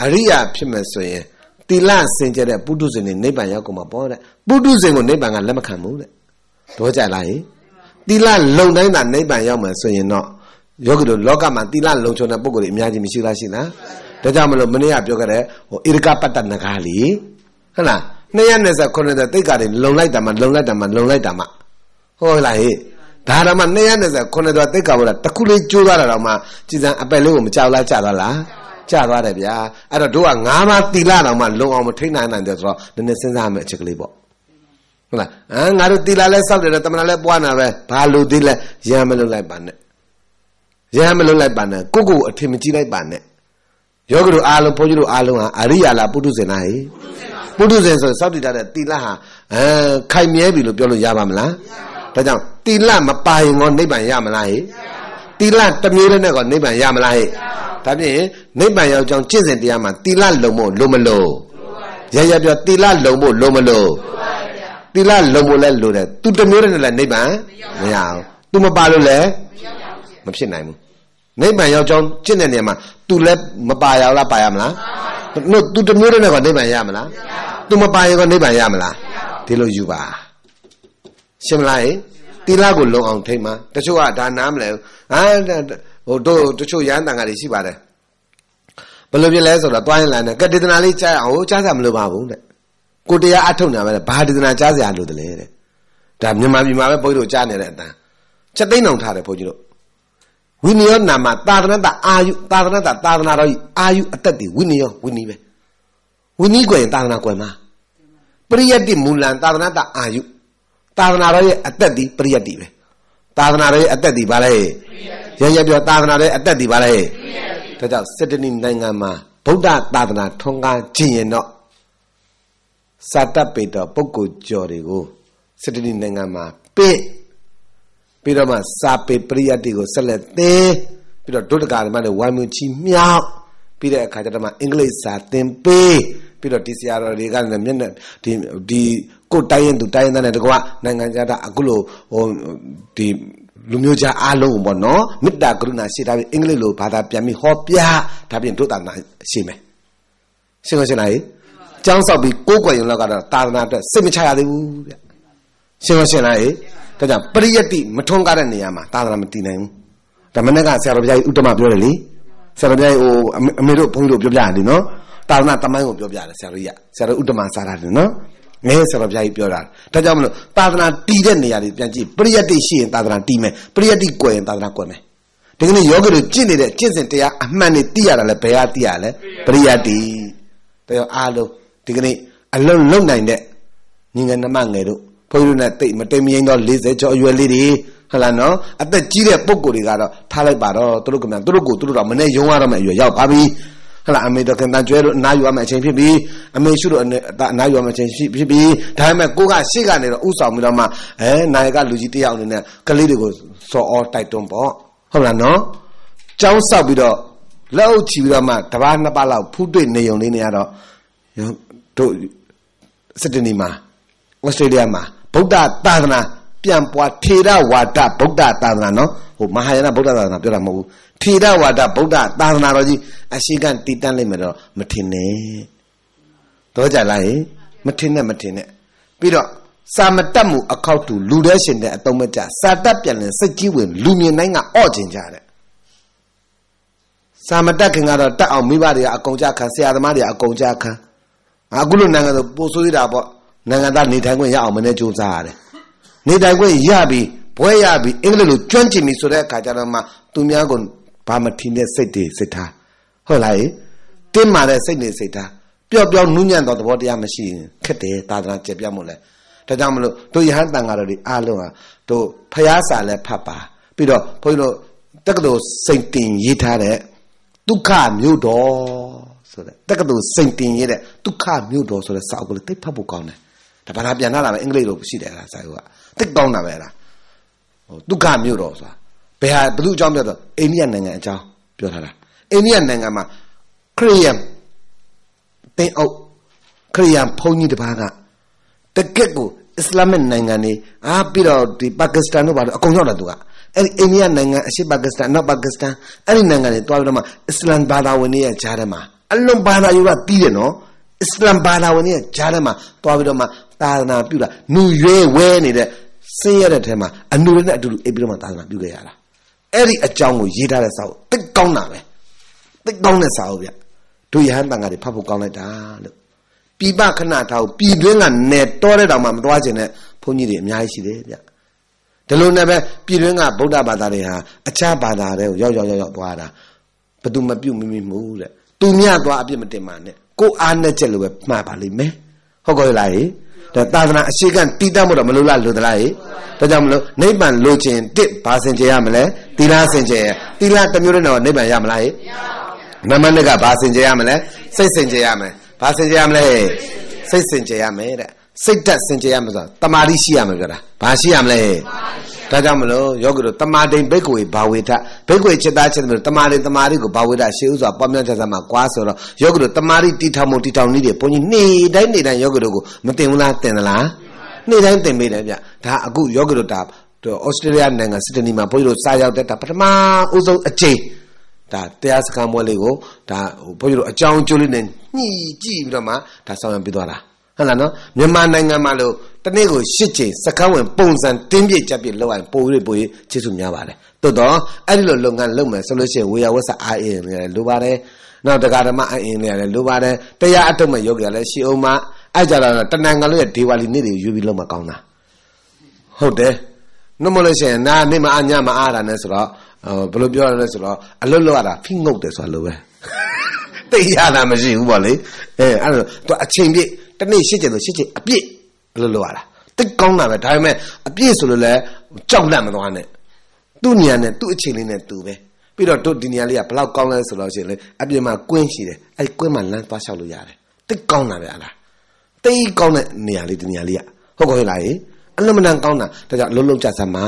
အရိယာဖြစ်မှဆိုရင်တီလစင်ကြဲတဲ့ပုထုဇဉ်နဲ့နိဗ္ဗာန်ရောက်ကုန်မှာပေါ့တဲ့ပုထုဇဉ်ကိုနိဗ္ဗာန်ကလက်မခံဘူးတဲ့တော့ကြလားဟင်တီလလုံတိုင်းသာနိဗ္ဗာန်ရောက်မှဆိုရင်တော့ယောဂီတို့လောကမှာတီလလုံချုံတဲ့ပုံကိုယ်တွေအများကြီးမရှိလားရှိလားဒါကြောင့်မလို့မနေ့ကပြောခဲ့တဲ့ဟိုဣရကပတ္တနဂါလီဟုတ်လား229တဲ့တိတ်ကတွေလုံလိုက်တာမှလုံလိုက်တာမှလုံလိုက်တာမှဟုတ်လားဟေ့ဒါတော့မှ229တော့တိတ်ကဘောလားတခုလေးကျိုးသွားတာတော့မှကြည်စံအပက်လေးကိုမကြောက်လားကြာသွားလားကြာသွားတယ်ဗျာအဲ့တော့တို့က9ပါးသီလတော့မှလုံအောင်မထိနိုင်နိုင်တယ်ဆိုတော့နည်းနည်းစဉ်းစားရမယ့်အချက်ကလေးပေါ့ဟုတ်လားဟမ်ငါတို့သီလလဲစောက်တယ်တမနာလဲပွားနာပဲဘာလို့သေးလဲရံမလုံလိုက်ပါနဲ့ရဟမလုံးလိုက်ပါနဲ့ကိုကိုအထင်မကြီးလိုက်ပါနဲ့ယောဂတို့အားလုံးဘုန်းကြီးတို့အားလုံးဟာအရိယာလားပုထုဇဉ်လားဟိပုထုဇဉ်ဆိုရင်စောက်တည်ထားတဲ့တိလဟာအဲခိုင်မြဲပြီလို့ပြောလို့ရပါမလားမရပါဘူးဒါကြောင့်တိလမပါရင်ကောနိဗ္ဗာန်ရမလားဟဲ့တိလတစ်မျိုးလည်းနဲ့ကောနိဗ္ဗာန်ရမလားဟဲ့ဒါဖြင့်နိဗ္ဗာန်ရောက်ကြောင်းကျင့်စဉ်တရားမှာတိလလုံဖို့လုံမလို့ရရပြောတိလလုံဖို့လုံမလို့တိလလုံဖို့လည်းလိုတယ်သူတစ်မျိုးနဲ့လည်းနိဗ္ဗာန်မရဘူးသူမပါလို့လည်းမဖြစ်နိုင်ဘူးနိဗ္ဗာန်ရောက်ကြောင်းကျင့်တဲ့နေရာမှာ तू လည်းမပါရလားပါရမလားပါတို့သူတမျိုးတည်းနဲ့ကနိဗ္ဗာန်ရမလားမရပါဘူးသူမပါရင်ကနိဗ္ဗာန်ရမလားမရပါဘူးဒီလိုယူပါရှင်းမလားဟင်တိလကိုလုံအောင်ထိမ့်ပါတချို့ကဒါနားမလဲဟာဟိုတို့တချို့ရန်တန်ကတွေရှိပါတယ်ဘယ်လိုဖြစ်လဲဆိုတော့တွားရင်လာနေကတေသနာလေးကြားအောင်ကြားစရာမလိုပါဘူးတဲ့ကိုတရားအထုတ်နေမှာဘာတေသနာကြားစရာလိုတယ်လဲတဲ့ဒါမြန်မာပြည်မှာပဲဘုန်းကြီးတို့ကြားနေတဲ့အတန်းချက်သိမ့်အောင်ထားတယ်ဘုန်းကြီးတို့ဝိနည်းနာမသာသနာတအာယုသာသနာတသာသနာတော်ကြီးအာယုအသက်တည်ဝိနည်းဝိနည်းပဲဝိနည်းကွယ်ရင်သာသနာကွယ်မှာပရိယတ်တိမူလံသာသနာတအာယုသာသနာတော်ရဲ့အသက်တည်ပရိယတ်တိပဲသာသနာတော်ရဲ့အသက်တည်ပါလေရရပြောသာသနာတော်ရဲ့အသက်တည်ပါလေဒါကြောင့်စစ်တနီနိုင်ငံမှာဗုဒ္ဓသာသနာထွန်းကားခြင်းရင်တော့စာတပေတော်ပုဂ္ဂိုလ်ကျော်တွေကိုစစ်တနီနိုင်ငံမှာပင့်ပြီးတော့မှစာပေပရိယတ်တွေကိုဆက်လက်သင်ပြီးတော့ဒုဒကာဓမ္မတွေဝိုင်းမှုချီမြောက်ပြီးတဲ့အခါကျတော့မှအင်္ဂလိပ်စာသင်ပေးပြီးတော့ဒီဆရာတော်တွေကလည်းမျက်နှာဒီဒီကိုတိုင်းရင်သူတိုင်းရင်သားနဲ့တကွာနိုင်ငံခြားသားအခုလိုဟိုဒီလူမျိုးကြားအားလုံးပေါ့နော်မေတ္တာကရုဏာရှိတာပြီးအင်္ဂလိပ်လိုဘာသာပြန်ပြီးဟောပြဒါပြင်ဒုသနာရှိမယ်ရှင်းလို့ရှင်းလားကျောင်းဆောက်ပြီးကိုးကွယ်ရင်လောက်ကတော့သာသနာအတွက်စိတ်မချရသေးဘူးတဲ့ရှင်းလို့ရှင်းလားဒါကြောင့်ပရိယတ်တိမထွန်းကားတဲ့နေရာမှာသာသနာမတည်နိုင်ဘူးဒါမနေ့ကဆရာတော်ဘုရားကြီးဥတ္တမပြောတယ်လေဆရာတော်ဘုရားကြီးဟိုအမေတို့ဘုန်းကြီးတို့ပြောပြရတယ်နော်သာသနာတမိုင်းကိုပြောပြတယ်ဆရာတော်ကြီးဆရာတော်ဥတ္တမစာရတယ်နော်ငယ်ဆရာတော်ဘုရားကြီးပြောတာဒါကြောင့်မလို့သာသနာတည်တဲ့နေရာတွေပြန်ကြည့်ပရိယတ်တိရှိရင်သာသနာတည်မယ်ပရိယတ်တိကွယ်ရင်သာသနာကွယ်မယ်ဒီကနေ့ယောဂီတို့ကျင့်နေတဲ့ကျင့်စဉ်တရားအမှန်နဲ့သိရတာလဲဘယ်ဟာသိရလဲပရိယတ်တိဒါကြောင့်အားလုံးဒီကနေ့အလုံးလုံးနိုင်တဲ့ညီငယ်နှမငယ်တို့ဘုန်းကြီးတို့နဲ့တိတ်မတိမ်မရင်တော့40ကျော်အရွယ်လေးတွေဟလာနော်အသက်ကြီးတဲ့ပုံကိုယ်တွေကတော့ထားလိုက်ပါတော့သူတို့ကမြန်သူတို့ကိုသူတို့တော့မနဲ့ယုံရတော့မယ့်အရွယ်ရောက်ပါပြီဟလာအမေတို့ကံတန်ကျွဲလို့အနာယူရမယ့်အချိန်ဖြစ်ပြီအမေရှုလို့အနာယူရမယ့်အချိန်ဖြစ်ပြီဒါပေမဲ့ကိုကရှေ့ကနေတော့ဥဆောင်ပြီးတော့မှအဲနိုင်ကလူကြီးတယောက်အနေနဲ့ကလေးတွေကိုစော်အောတိုက်တွန်းပေါ့ဟုတ်လားနော်ကြောင်းဆောက်ပြီးတော့လက်အုပ်ချီပြီးတော့မှတပါးနှစ်ပါးလောက်ဖူးတွေ့နေုံလေးနေရတော့တို့စစ်တနီမှာဩစတြေးလျမှာဗုဒ္ဓသာသနာ ပြန်ပွားထေရဝါဒဗုဒ္ဓသာသနာနော်ဟိုမဟာယာနဗုဒ္ဓသာသနာပြောတာမဟုတ်ဘူးထေရဝါဒဗုဒ္ဓသာသနာတော်ကြီးအရှိကံတည်တံ့လိုက်မယ်တော့မထင်နဲ့တော့ကြလားဟင် မထင်နဲ့မထင်နဲ့ပြီးတော့စာမတက်မှုအခောက်တူလူတဲ့ရှင်တဲ့အတုံးမကြစာတက်ပြန်လဲစိတ်ကြီးဝင်လူမြင်တိုင်းကအော့ကျင်ကြတယ်စာမတက်ခင်ကတော့တက်အောင်မိဘတွေကအကုန်ကြခံဆရာသမားတွေကအကုန်ကြခံအခုလိုနိုင်ငံဆိုပို့ဆိုးရတာပေါ့နိုင်ငံသားနေထိုင်ခွင့်ရအောင်မနေ့ကြိုးစားရတယ်နေတိုင်ခွင့်ရပြီဘွဲရပြီအင်္ဂလိပ်လိုကျွမ်းကျင်ပြီဆိုတဲ့အခါကျတော့မှသူများကိုဘာမထင်တဲ့စိတ်တွေစိတ်ထားဟုတ်လားတင်းမာတဲ့စိတ်တွေစိတ်ထားပျော့ပျော့နူးညံ့သောသဘောတရားမရှိရင်ခက်တယ်သာသနာကျက်ပြတ်မို့လဲဒါကြောင့်မလို့တို့ယဟန်တန်ဃာတော်တွေအားလုံးဟာတို့ဖျားစာလဲဖတ်ပါ ပြီးတော့ဘုန်းကြီးတို့တက္ကသိုလ်စိတ်တင်ရေးထားတဲ့ဒုက္ခမြို့တော်ဆိုတဲ့တက္ကသိုလ်စိတ်တင်ရေးတဲ့ဒုက္ခမြို့တော်ဆိုတဲ့စာအုပ်ကိုလည်းသိဖတ်ဖို့ကောင်းတယ်တဘာသာပြန်လာတာပဲအင်္ဂလိပ်လိုရှိတယ်အဲ့ဒါစာရုပ်ကတိတ်ကောင်းတာပဲအဲ့ဒါဟိုဒုက္ခမြို့တော်ဆိုတာဘယ်ဟာဘလူအကြောင်းပြောတော့အိန္ဒိယနိုင်ငံအကြောင်းပြောထားတာအိန္ဒိယနိုင်ငံမှာခရိယံပင်အုပ်ခရိယံဘုန်းကြီးတပါးကတကက်ကိုအစ္စလာမစ်နိုင်ငံတွေအားပြီးတော့ဒီပါကစ္စတန်တို့ဘာလို့အကုန်ရောက်လာသူကအဲ့ဒီအိန္ဒိယနိုင်ငံအရှေ့ပါကစ္စတန်နောက်ပါကစ္စတန်အဲ့ဒီနိုင်ငံတွေတွားပြီးတော့မှအစ္စလမ်ဘာသာဝင်တွေရဲ့ဂျားထဲမှာအလွန်ဘာသာယူကပြီးတယ်နော်အစ္စလမ်ဘာသာဝင်တွေရဲ့ဂျားထဲမှာတွားပြီးတော့မှသာသနာပြုတာနူရွဲဝဲနေတဲ့ဆင်းရဲတဲ့ထဲမှာအနူရနဲ့အတူတူအိပ်ပြီးတော့မှသာသနာပြုခဲ့ရတာအဲ့ဒီအကြောင်းကိုရေးထားတဲ့စာအုပ်တိတ်ကောင်းတာပဲတိတ်ကောင်းတဲ့စာအုပ်ဗျတို့ယဟန်တန်ကတွေဖတ်ဖို့ကောင်းလိုက်တာလို့ပြပခဏထားကိုပြည်တွင်းကနေတော်တဲ့တောင်မှမတော်ချင်တဲ့ဘုန်းကြီးတွေအများကြီးရှိတယ်ဗျဒီလိုနဲ့ပဲပြည်တွင်းကဗုဒ္ဓဘာသာတွေဟာအခြားဘာသာတွေကိုရောက်ရောက်ရောက်ရောက်သွားတာဘသူမပြုတ်မိမိမို့တဲ့သူမြသွားအပြစ်မတင်ပါနဲ့ကိုအားနဲ့ချက်လို့ပဲမှားပါလိမ့်မယ်ဟုတ်ကောလားဟေ့ဒါသာသနာအရှိကတိတတ်မို့တော့မလို့လားလို့သလားဟေဒါကြောင့်မလို့နိဗ္ဗာန်လိုချင်တစ်ဘာစင်ကြရမလဲသီလစင်ကြရသီလတစ်မျိုးနဲ့တော့နိဗ္ဗာန်ရမလားဟေနမနကဘာစင်ကြရမလဲစိတ်စင်ကြရမယ်ဘာစင်ကြရမလဲစိတ်စင်ကြရမယ်တဲ့စိတ်ဓာတ်စင်ကြရမယ်ဆိုတာတမာတိရှိရမယ်ပြောတာဘာရှိရမလဲတမာတိဒါကြောင့်မလို့ယောဂီတို့တမာတိန်ဘိက္ခဝေဘာဝေဒဘိက္ခဝေจิตသားจิตမျိုးတမာတိန်တမာတိကိုဘာဝေဒရှေးဥစွာပေါင်းများချက်စမှာကွာဆိုတော့ယောဂီတို့တမာတိတီထောင်မတီထောင်နည်းတွေဘုန်းကြီးနေ့တိုင်းနေ့တိုင်းယောဂီတို့ကိုမတင်ဘူးလားတင်သလားနေ့တိုင်းတင်ပေးတယ်ဗျဒါအခုယောဂီတို့ဒါဩစတြေးလျနိုင်ငံစစ်တနီမှာဘုန်းကြီးတို့စာရောက်တဲ့ဒါပထမဦးဆုံးအကြိမ်ဒါတရားစခန်းပွဲလေးကိုဒါဟိုဘုန်းကြီးတို့အကြောင်းအကျိုးလေးနဲ့ညှိကြည့်ပြီးတော့မှဒါဆောင်ရံပေးသွားတာဟုတ်လားနော်မြန်မာနိုင်ငံမှာလို့တနေ့ကို၈ချိန်စကားဝင်ပုံစံတင်းပြည့်ကြပ်ပြည့်လောက်အောင်ပို့ပြီးပို့ရေးခြေဆုများပါတယ်တို့တော့အဲ့ဒီလိုလုပ်ငန်းလုပ်မယ်ဆိုလို့ရှိရင်ဝေယဝဆအာအင်းလည်းလိုပါတယ်နောက်တရားဓမ္မအင်းလည်းလိုပါတယ်တရားအထုတ်မဲ့ယောဂီကလည်းရှီအောင်မအဲ့ကြတော့တဏ္ဍာန်ကလေးရဲ့ဒေဝါလီနေ့တွေယူပြီးလုပ်မှကောင်းတာဟုတ်တယ်နှမလို့ရှိရင်နာနေမအညမအားတာနဲ့ဆိုတော့ဘယ်လိုပြောရလဲဆိုတော့အလွတ်လောက်ရတာဖိငုတ်တယ်ဆိုတာလိုပဲတိတ်ရတာမရှိဘူးပေါ့လေအဲအဲ့တော့သူအချိန်ပြည့်တနေ့ရှစ်ချက်ဆိုရှစ်ချက်အပြည့်အဲ့လိုလုပ်ရတာတိတ်ကောင်းတာပဲဒါပေမဲ့အပြည့်ဆိုလို့လဲကြောက်လန့်မသွားနဲ့သူ့ညံနဲ့သူ့အခြေလေးနဲ့သူပဲပြီးတော့တို့ဒီနေရာလေးကဘလောက်ကောင်းလဲဆိုတော့ရှင်လေအပြင်မှာကွင်းရှိတယ်အဲ့ကွင်းမှာလမ်းသွားလျှောက်လို့ရတယ်တိတ်ကောင်းတာပဲအလားတိတ်ကောင်းတဲ့နေရာလေးဒီနေရာလေးကဟုတ်ကောလားဟေးအလွန်မတန်ကောင်းတာဒါကြောင့်လုံးလုံးကြစမ်းပါ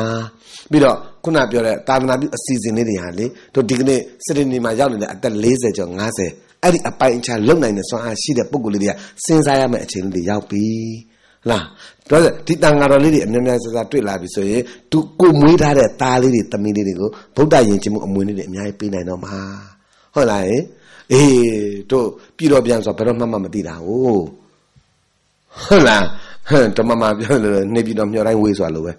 ပြီးတော့ခုနပြောတဲ့သာသနာပြုအစီအစဉ်လေးတွေဟာလေတို့ဒီကနေ့စတနေမှာရောက်နေတဲ့အသက်40ကျော်50အဲ့ဒီအပိုင်အခြားလုံနိုင်တဲ့စွမ်းအားရှိတဲ့ပုံကိုယ်လေးတွေကစဉ်းစားရမယ့်အခြေအနေတွေရောက်ပြီလားတော့ဒီတန်ဃာတော်လေးတွေအများများဆဆတွေ့လာပြီဆိုရင်သူကိုမွေးထားတဲ့သားလေးတွေသမီးလေးတွေကိုဗုဒ္ဓယဉ်ကျေးမှုအမွေလေးတွေအများကြီးပေးနိုင်တော့မှာဟုတ်လားဟင်အေးတို့ပြည်တော်ပြန်ဆိုဘယ်တော့မှမမသိတာဟုတ်ဟုတ်လားဟမ်တမမပြောလို့နေပြည်တော်မြော်တိုင်းဝေးဆိုတာလိုပဲ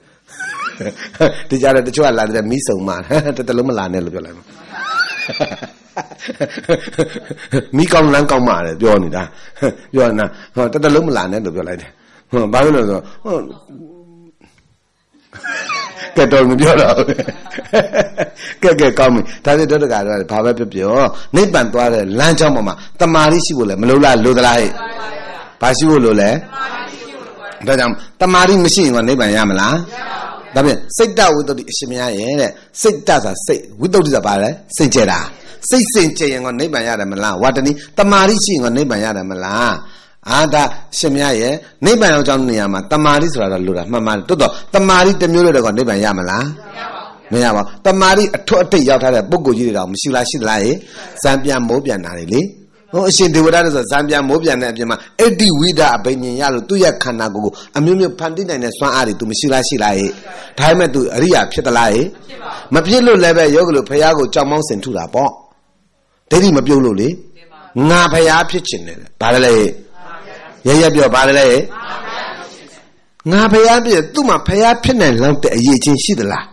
ဒီကြတဲ့တချို့ကလာတဲ့မိစုံမှာတတလုံးမလာနဲ့လို့ပြောလိုက်မှာမိကောင်းလမ်းကောင်းမှာလေပြောနေတာပြောနေတာဟောတတလုံးမလာနဲ့လို့ပြောလိုက်တယ်ဟုတ်ဘာလို့လဲဆိုတော့ဟုတ်ကဲတော်မပြောတော့ကဲကဲကောင်းပြီဒါဆိုတော့တက္ကရာဘာပဲပြောပြောနိဗ္ဗာန်သွားတဲ့လမ်းကြောင်းပေါ်မှာတမာရီရှိဖို့လဲမလိုလားလိုသလားဟဲ့ဘာရှိဖို့လိုလဲဒါကြောင့်တမာရီမရှိရင်ကနိဗ္ဗာန်ရမလားမရပါဘူးဒါပြန်စိတ်တဝိတ္တိအရှင်မရရဲ့တဲ့စိတ်တဆိုတာစိတ်ဝိတ္တိဆိုတာဘာလဲစိတ်ကြတာစိတ်စင်ကြရင်ကနိဗ္ဗာန်ရတယ်မလားဝါတနည်းတမာရီရှိရင်ကနိဗ္ဗာန်ရတယ်မလားအာဒါရှင်မြရဲ့နိဗ္ဗာန်ရောက်ကြောင်းနေရာမှာတမာရီဆိုတာတော့လိုတာမှန်ပါတယ်တွတ်တော့တမာရီတစ်မျိုးလို့တော့နိဗ္ဗာန်ရမလားမရပါဘူးတမာရီအထွတ်အထိပ် ရောက်ထားတဲ့ပုဂ္ဂိုလ်ကြီးတွေတော့မရှိလားရှိသလားရေဇံပြန်မိုးပြန်တာတွေလေဟိုအရှင်ဒေဝတာဆိုဇံပြန်မိုးပြန်တဲ့အပြင်မှာအဋ္ဌိဝိဒအဘိညာဉ်ရလို့သူ့ရဲ့ခန္ဓာကိုယ်ကိုအမျိုးမျိုးဖန်တီးနိုင်တဲ့စွမ်းအားတွေ तू မရှိလားရှိလားဟဲ့ဒါပေမဲ့ तू အရိယာဖြစ်သလားဟဲ့မဖြစ်လို့လည်းပဲယောဂလို့ဖះကိုကြောက်မောင်းစင်ထူတာပေါ့ဒိဋ္ဌိမပြုတ်လို့လေငါဖះဖြစ်ချင်တယ်ဗါလဲလေရရပြောပါတယ်လေငါဖျားပြည့်သူ့မှာဖျားဖြစ်နိုင်လောက်တဲ့အရေးချင်းရှိသလား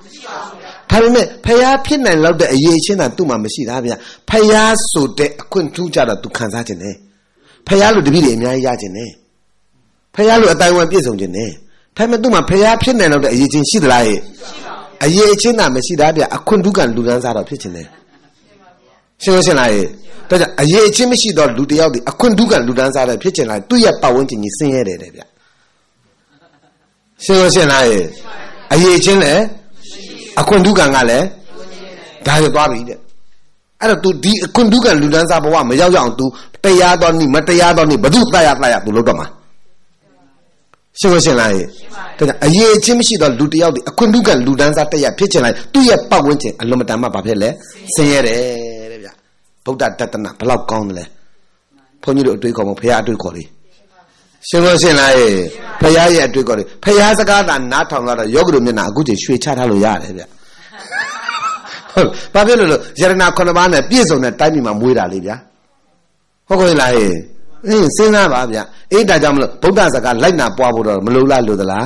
ဒါပေမဲ့ဖျားဖြစ်နိုင်လောက်တဲ့အရေးချင်းတာသူ့မှာမရှိတာဗျဖျားဆိုတဲ့အခွင့်ထူးကြတာသူခံစားခြင်းနဲ့ဖျားလို့တပည့်တွေအများကြီးရခြင်းနဲ့ဖျားလို့အတိုင်းဝန်ပြည့်စုံခြင်းနဲ့ဒါပေမဲ့သူ့မှာဖျားဖြစ်နိုင်လောက်တဲ့အရေးချင်းရှိသလားရဲ့အရေးချင်းတာမရှိတာဗျအခွင့်ထူးကလူလန်းစားတော့ဖြစ်ခြင်းနဲ့ရှင်းရရှင်းလားရေဒါကြောင့်အရေးအချင်းမရှိတော့လူတယောက်ဒီအခွင့်ဒုက္ခလူတန်းစားတဲ့ဖြစ်ချင်လာသူ့ရဲ့ပတ်ဝန်းကျင်ကြီးဆင်းရဲတယ်တဲ့ဗျရှင်းရရှင်းလားရေအရေးအချင်းလည်းအခွင့်ဒုက္ခကလည်းဒါရသွားပြီတဲ့အဲ့တော့ तू ဒီအခွင့်ဒုက္ခလူတန်းစားဘဝမရောက်ရအောင် तू တရားတော်နိမတရားတော်နိဘု து တရတရ तू လောက်တော့မှာရှင်းလို့ရှင်းလားရေဒါကြောင့်အရေးအချင်းမရှိတော့လူတယောက်ဒီအခွင့်ဒုက္ခလူတန်းစားတရဖြစ်ချင်လိုက်သူ့ရဲ့ပတ်ဝန်းကျင်အလွန်မတန်မှဘာဖြစ်လဲဆင်းရဲတယ်ဗုဒ္ဓတတနာဘလောက်ကောင်းတယ်လဲဘုန်းကြီးတို့အတွေ့အခေါ်မဖရာအတွေ့အခေါ်လေးရှင်ဘုရှင်လားရဲ့ဖရာရဲ့အတွေ့အခေါ်လေးဖရာစကားသာနားထောင်လာတော့ယောဂလူမျက်နှာအခုချိန်ရွှေချထားလို့ရတယ်ဗျဟုတ်ဘာဖြစ်လို့လဲယရနာခုနှစ်ပါးနဲ့ပြည့်စုံတဲ့တိုင်းပြည်မှာမွေးတာလေဗျာဟုတ်ကဲ့လားရဲ့အင်းစဉ်းစားပါဗျအေးဒါကြောင့်မလို့ဗုဒ္ဓစကားလိုက်နာပွားဖို့တော့မလိုလားလိုသလား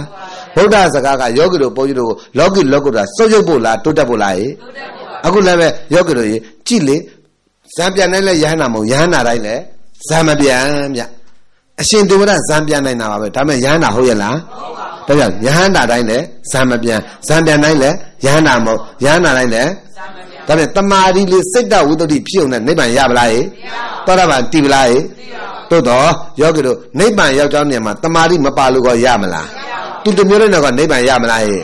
ဗုဒ္ဓစကားကယောဂီတို့ပုံကြီးတို့လောကီလောကုတ္တရာစုပ်ယုပ်ဖို့လားတိုးတက်ဖို့လားရေအခုလည်းပဲယောဂီတို့ရေကြည်လေဇံပြန်နိုင်လဲယဟနာမဟုတ်ယဟနာတိုင်းလဲဇံမပြန်မြတ်အရှင်သေဝရဇံပြန်နိုင်တာပါပဲဒါမဲ့ယဟနာဟုတ်ရဲ့လားဟုတ်ပါဘူးဒါကြောင့်ယဟန္တာတိုင်းလဲဇံမပြန်ဇံပြန်တိုင်းလဲယဟနာမဟုတ်ယဟနာတိုင်းလဲဇံမပြန်ဒါမဲ့တမာရီလေးစိတ်တဝုဒ္ဓိဖြစ်ုံနဲ့နိဗ္ဗာန်ရပါလားဟေ့သောတာပန်တည်ပါလားဟေ့သို့တော့ယောဂီတို့နိဗ္ဗာန်ရောက်ကြောင်းနေရာမှာတမာရီမပါလို့ကရမလားသူတမျိုးနဲ့တော့နိဗ္ဗာန်ရမလားဟေ့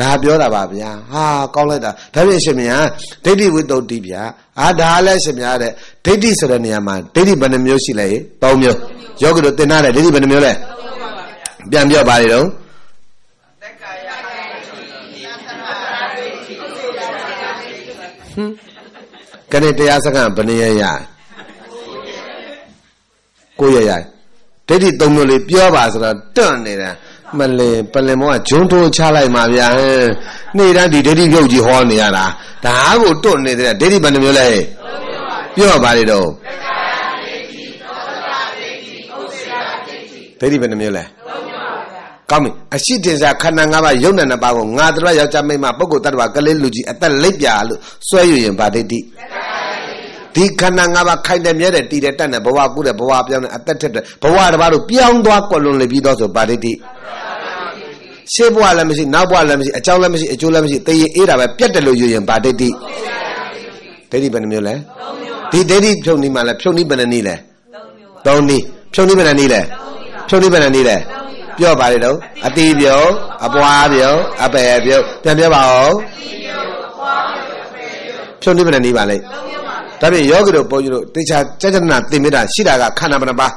ဒါပြောတာပါဗျာဟာကောင်းလိုက်တာဒါပြင်ရှင်မြာဒိဋ္ဌိဝိတုဒ္ဓိဗျာအာဒါလည်းရှင်မြာတဲ့ဒိဋ္ဌိဆိုတဲ့နေရာမှာဒိဋ္ဌိဘယ်နှမျိုးရှိလဲသုံးမျိုးယောဂီတို့သင်ထားတယ်ဒိဋ္ဌိဘယ်နှမျိုးလဲပြန်ပြောပါလေတော့ဟင်ကနေ့တရားစကားဘယ်နှရရကိုရရဒိဋ္ဌိသုံးမျိုးလေးပြောပါဆိုတော့တွန့်နေတာမလင်ပလင်မောကဂျွန်းတိုးချလိုက်မှာဗျာနေ့တိုင်းဒီဒိဋ္ဌိပြုတ်ကြီးဟောနေရတာဒါကိုတွတ်နေတဲ့ဒိဋ္ဌိဘယ်နှမျိုးလဲပြောပါလေတော့ဒိဋ္ဌိဘယ်နှမျိုးလဲကောင်းပြီအရှိတင်စားခန္ဓာ၅ပါးယုံနဲ့၅ပါးကိုငါတို့ယောက်ျားမိန်းမပုဂ္ဂိုလ်တ attva ကလေးလူကြီးအသက်လိပ်ပြာလို့စွဲယူရင်ဗာဒိဋ္ဌိသက္ကာဒီခန္ဓာငါးပါးခိုင်တယ်မြဲတယ်တည်တယ်တတ်တယ်ဘဝကုတယ်ဘဝပြောင်းတယ်အသက်ထက်တယ်ဘဝတစ်ပါးတို့ပြောင်းသွားကွက်လွန်လေပြီးတော့ဆိုပါရိတိရှေ့ဘဝလည်းမရှိနောက်ဘဝလည်းမရှိအကြောင်းလည်းမရှိအကျိုးလည်းမရှိသေရင်အေးတာပဲပြတ်တယ်လို့ယူရင်ပါရိတိဒိဋ္ဌိဘယ်နှမျိုးလဲဒီဒိဋ္ဌိဖြုံနီးမှလည်းဖြုံနီးဘယ်နှနည်းလဲသုံးနီးဖြုံနီးဘယ်နှနည်းလဲဖြုံနီးဘယ်နှနည်းလဲပြောပါလေတော့အတိပြုံအပွားပြုံအပယ်ပြုံပြန်ပြောပါဦးအတိပြုံအပွားပြုံအပယ်ပြုံဖြုံနီးဘယ်နှနည်းပါလဲသုံးမျိုးဒါပြင်ယောဂီတို့ဘုန်းကြီးတို့တေချာစေတနာသင်မေတ္တာရှိတာကခန္ဓာဘယ်နှပါး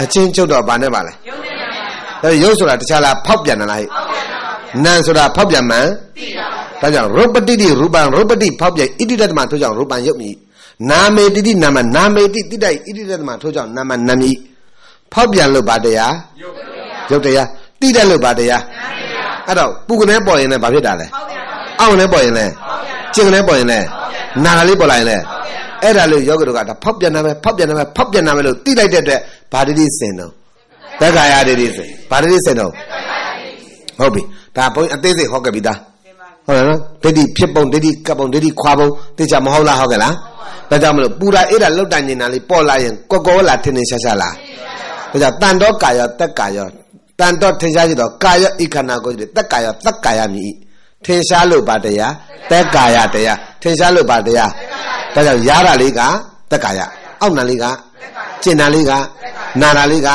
အချင်းချုပ်တော့ဘာနဲ့ပါလဲဒါရုပ်ဆိုတာတခြားလားဖောက်ပြန်လားဟဲ့နာမ်ဆိုတာဖောက်ပြန်မှန်သိတာပါဒါကြောင့်ရုပ်ပတိတိရူပံရုပ်ပတိဖောက်ပြန်ဣတိတ္တမထို့ကြောင့်ရူပံရုပ်မြည်နာမေတိတိနာမနာမေတိတိတိုက်ဣတိတ္တမထို့ကြောင့်နာမနာမြည်ဖောက်ပြန်လို့ပါတရားရုပ်တရားတိတက်လို့ပါတရားအဲ့တော့ပူကနေပေါ်ရင်လည်းဘာဖြစ်တာလဲအောင့်ကနေပေါ်ရင်လည်းကျင်ကနေပေါ်ရင်လည်းနာကလေးပေါ်လာရင်လေအဲ့ဒါလို့ယောဂတို့ကဒါဖောက်ပြန်နာမယ်ဖောက်ပြန်နာမယ်ဖောက်ပြန်နာမယ်လို့သိလိုက်တဲ့အတွက်ဘာတိတိစင်တော့တက္ကရာတိတိစင်ဘာတိတိစင်တော့ဟုတ်ပြီဒါဘုန်းအသေးစိတ်ဟောခဲ့ပြီသားဟုတ်လားနော်ဒိဋ္ဌိဖြစ်ပုံဒိဋ္ဌိကပ်ပုံဒိဋ္ဌိခွာပုံသိကြမဟုတ်လားဟုတ်ကဲ့လားဒါကြောင့်မလို့ပူတာအဲ့ဒါလောက်တန်နေတာလေးပေါ်လာရင်ကောကောလာထင်းထင်းရှားရှားလားဒါကြောင့်တန်တော့ကာယတက်ကာယတန်တော့ထင်ရှားရှိတော့ကာယဣခဏကိုတက္ကာယတက္ကာယမြည်၏ထင်ရှားလို့ပါတရားသက်ကာယတရားထင်ရှားလို့ပါတရားဒါကြောင့်ရတာလေးကသက်ကာယအောက်နာလေးကကျင်နာလေးကနာတာလေးက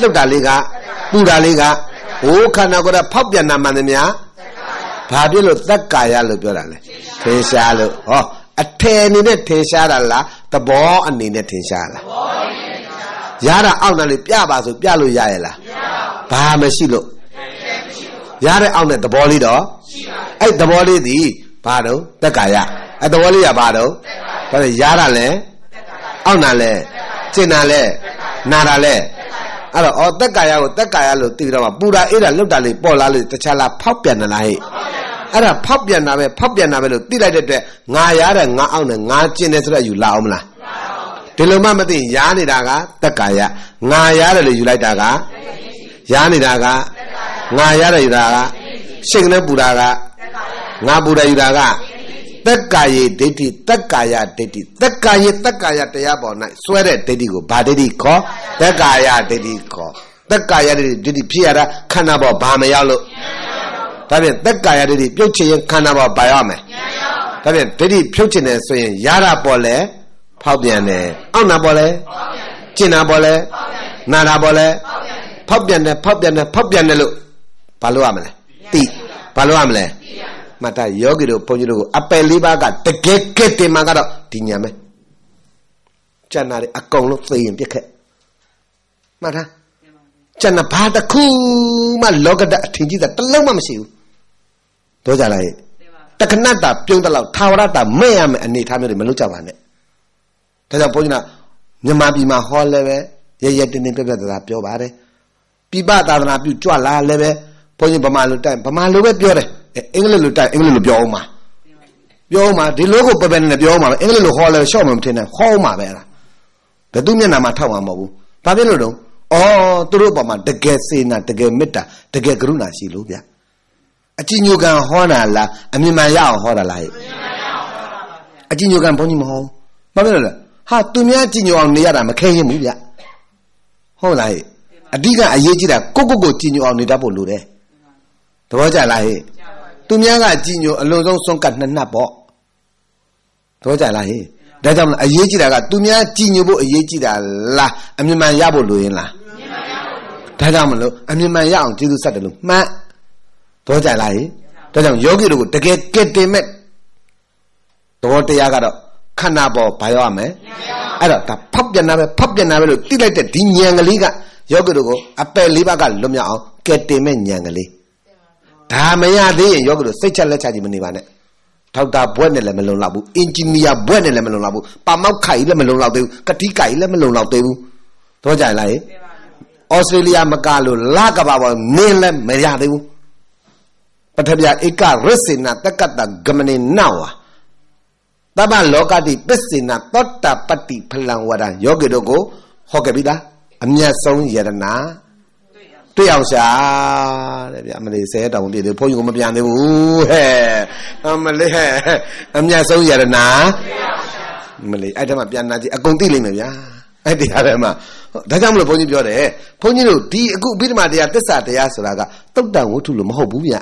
လှုပ်တာလေးကပူတာလေးကဟိုးခန္ဓာကိုယ်ကဖောက်ပြန်တာမှန်သမျှဘာဖြစ်လို့သက်ကာယလို့ပြောတာလဲထင်ရှားလို့ဟောအထယ်အနေနဲ့ထင်ရှားတာလားသဘောအနေနဲ့ထင်ရှားလားရတာအောက်နာလေးပြပါဆို ပြလို့ရရဲ့လားဘာမရှိလို့ရတဲ့အောက်နဲ့သဘောလေးတော့အဲ့သဘောလေးသည်ဘာတော့တက္ကာယအဲ့သဘောလေးကဘာတော့ဒါဆိုရားတာလဲအောက်နာလဲကျင်နာလဲနာတာလဲအဲ့တော့ဩတက္ကာယကိုတက္ကာယလို့သိတော့မှပူတာအေးတာလောက်တာလေးပေါ်လာလို့တခြားလားဖောက်ပြန်လာဟဲ့အဲ့ဒါဖောက်ပြန်တာပဲဖောက်ပြန်တာပဲလို့သိလိုက်တဲ့အတွက်ငါရားတဲ့ငါအောင်တဲ့ငါကျင်တယ်ဆိုတော့ယူလာအောင်မလားဒီလိုမှမသိရားနေတာကတက္ကာယငါရားတယ်လို့ယူလိုက်တာကရားနေတာကငါရားတယ်ယူတာကစိတ်ကလေးပူတာကငါပူတယ်ယူတာကတက္ကာယေဒိဋ္ဌိတက္ကာယဒိဋ္ဌိတက္ကာယေတက္ကာယတရားပေါ်၌စွဲတဲ့ဒိဋ္ဌိကိုဗာဒိဋ္ဌိခေါ်တက္ကာယဒိဋ္ဌိခေါ်တက္ကာယဒိဋ္ဌိဒိဋ္ဌိဖြစ်ရတာခန္ဓာပေါ်ဗာမရောက်လို့ဒါဖြင့်တက္ကာယဒိဋ္ဌိပြုတ်ချင်ရင်ခန္ဓာပေါ်ဗာရမယ်ဒါဖြင့်ဒိဋ္ဌိဖြုတ်ချင်တယ်ဆိုရင်ရတာပေါ်လဲဖောက်ပြန်တယ်အောက်နာပေါ်လဲကျင်နာပေါ်လဲနာတာပေါ်လဲဖောက်ပြန်တယ်ဖောက်ပြန်တယ်ဖောက်ပြန်တယ်လို့ဘာလို့ရမလဲသိဘာလို့ရမလဲမှတ်တာယောဂီတို့ဘုန်းကြီးတို့ကိုအပယ်လေးပါးကတကယ်ကဲ့တင်မှာကတော့ဒီညာပဲကျန်တာတွေအကုန်လုံးသိရင်ပြက်ခက်မှတ်တာကျန်တာဘာတစ်ခုမှလောကဒအထင်ကြီးတာတစ်လုံးမှမရှိဘူးတို့ကြလားတခဏတာပြုံးတလောက်သာဝရတာမဲ့ရမယ်အနေထားမျိုးတွေမလုပ်ကြပါနဲ့ဒါကြောင့်ဘုန်းကြီးကမြန်မာပြည်မှာဟောလဲပဲရရတင်းတင်းပြက်ပြက်သာသာပြောပါတယ်ပြပသာသနာပြုကြွလာလဲပဲဘုန်းကြီးဗမာလိုတိုက်ဗမာလိုပဲပြောတယ်အင်္ဂလိပ်လိုတိုက်အင်္ဂလိပ်လိုပြောအောင်ပါပြောအောင်ပါဒီလိုကိုပပနဲ့ပြောအောင်ပါအင်္ဂလိပ်လိုဟောလဲရှော့မှမထင်နဲ့ဟောအောင်ပါပဲအဲ့ဒါဘယ်သူမျက်နှာမှာထောက်မှာမဟုတ်ဘူးဘာဖြစ်လို့တော့အော်သူတို့ဘာမှတကယ်စေနာတကယ်မေတ္တာတကယ်ကရုဏာရှိလို့ဗျအကြည်ညိုကံဟောတာလားအမြင်မှန်ရအောင်ဟောတာလားဟဲ့အကြည်ညိုကံဘုန်းကြီးမဟောဘာဖြစ်လို့လဲဟာသူများကြည်ညိုအောင်နေရတာမခဲရင်ဘူးဗျဟုတ်လားဟဲ့အဓိကအရေးကြီးတာကိုကိုကိုကြည်ညိုအောင်နေတတ်ဖို့လိုတယ်သဘောကျလားဟေ့သူများကကြည်ညိုအလုံးစုံစွန့်ကတ်နှစ်နှစ်ပေါ့သဘောကျလားဟေ့ဒါကြောင့်အရေးကြီးတာကသူများကြည်ညိုဖို့အရေးကြီးတာလားအမြင်မှန်ရဖို့လိုရင်လားဒါကြောင့်မလို့အမြင်မှန်ရအောင်ကျေးဇူးဆက်တယ်လို့မှတ်တော့ကြလားဟိဒါကြောင့်ယောဂီတို့ကိုတကယ်ကက်တင်မဲ့သဘောတရားကတော့ခန္ဓာပေါ်ဘာရောက်ရမလဲအဲ့တော့ဒါဖောက်ပြန်တာပဲဖောက်ပြန်တာပဲလို့တိလိုက်တဲ့ဒီဉာဏ်ကလေးကယောဂီတို့ကိုအပယ်လေးပါးကလွတ်မြောက်အောင်ကက်တင်မဲ့ဉာဏ်ကလေးဒါမရသေးရင်ယောဂီတို့စိတ်ချလက်ချကြီးမနေပါနဲ့ထောက်တာဘွဲ့နဲ့လည်းမလုံလောက်ဘူးအင်ဂျင်နီယာဘွဲ့နဲ့လည်းမလုံလောက်ဘူးပါမောက်ခိုင်လည်းမလုံလောက်သေးဘူးကတိကိုင်လည်းမလုံလောက်သေးဘူးတော့ကြလားဟဲ့ဩစတြေးလျမကလို့လကဘာပေါ်နင်းလည်းမရသေးဘူးပထမဧကရစ္စေနတက္ကတဂမနေနဝါတမလောကတိပစ္စေနသောတာပတ္တိဖလံဝရယောဂီတို့ကို ဟောခဲ့ပြီလားအမျက်ဆုံးယရနာတွေ့အောင်ရှာတဲ့ဗျအမလေးဆဲတောင်ပြည့်သေးဘုန်းကြီးကမပြန်သေးဘူးဟဲ့အမလေးဟဲ့အမြတ်ဆုံးရတနာမလေးအဲ့ဒါမှပြန်နာကြည့်အကုန်သိလိမ့်မယ်ဗျာအဲ့တရားထဲမှာဒါကြောင့်မလို့ဘုန်းကြီးပြောတယ်ဘုန်းကြီးတို့ဒီအခုအဘိဓမ္မာတရားတစ္ဆာတရားဆိုတာကတုတ်တန်ဝတ္ထုလို့မဟုတ်ဘူးဗျ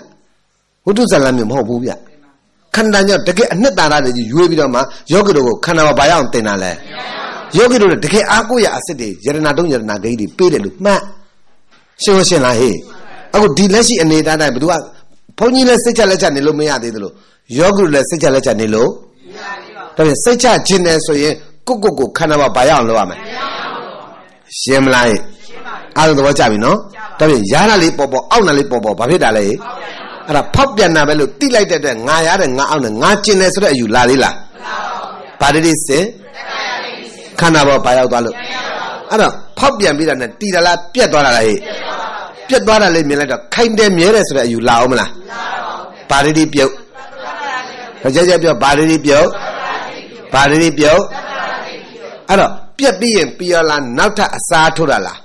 ဝတ္ထုဇာလံမျိုးမဟုတ်ဘူးဗျခန္ဓာညောတကယ်အနှစ်သာရတွေကြီးရွေးပြီးတော့မှယောဂီတို့ကိုခန္ဓာမှာဘာရအောင်တင်တာလဲယောဂီတို့တကယ်အားကိုးရအစစ်တွေယရနာတုံးယရနာဂိမ်းတွေပေးတယ်လို့မှတ်ရှင်းရှင်းလားဟေးအခုဒီလက်ရှိအနေအထားတိုင်းဘသူကဘုန်းကြီးလည်းစိတ်ချလက်ချနေလို့မရသေးသလိုယောဂုလည်းစိတ်ချလက်ချနေလို့မရသေးပါဘူးဒါပြန်စိတ်ချခြင်းနဲ့ဆိုရင်ကိုကိုကိုခန္ဓာဘာဘာရအောင်လုပ်ရမလဲမရဘူးရှင်းမလားဟေးအားလုံးသဘောကျပြီနော်ဒါပြန်ရားလာလေးပေါ်ပေါ်အောက်နာလေးပေါ်ပေါ်ဘာဖြစ်တာလဲဟေးအဲ့ဒါဖောက်ပြန်တာပဲလို့တိလိုက်တဲ့အတွက်ငါရတဲ့ငါအောက်နဲ့ငါကျင်တယ်ဆိုတဲ့အယူလာသေးလားမလာပါဘူးဗျာဘာတိတိစင်ခန္ဓာဘောဘာရောက်သွားလို့အဲ့တော့ဖောက်ပြန်ပြီးတာနဲ့တီတလားပြက်သွားတာလားဟေးပြတ်သွားတာလေးမြင်လိုက်တော့ခိုင်တယ်မြဲတယ်ဆိုတဲ့အယူလာအောင်မလားမလာပါဘူးဘာရီပြုတ်ကြကြပြောဘာရီပြုတ်ဘာရီပြုတ်အဲ့တော့ပြက်ပြီးရင် ပြီးရလားနောက်ထပ်အစားထိုးတာလား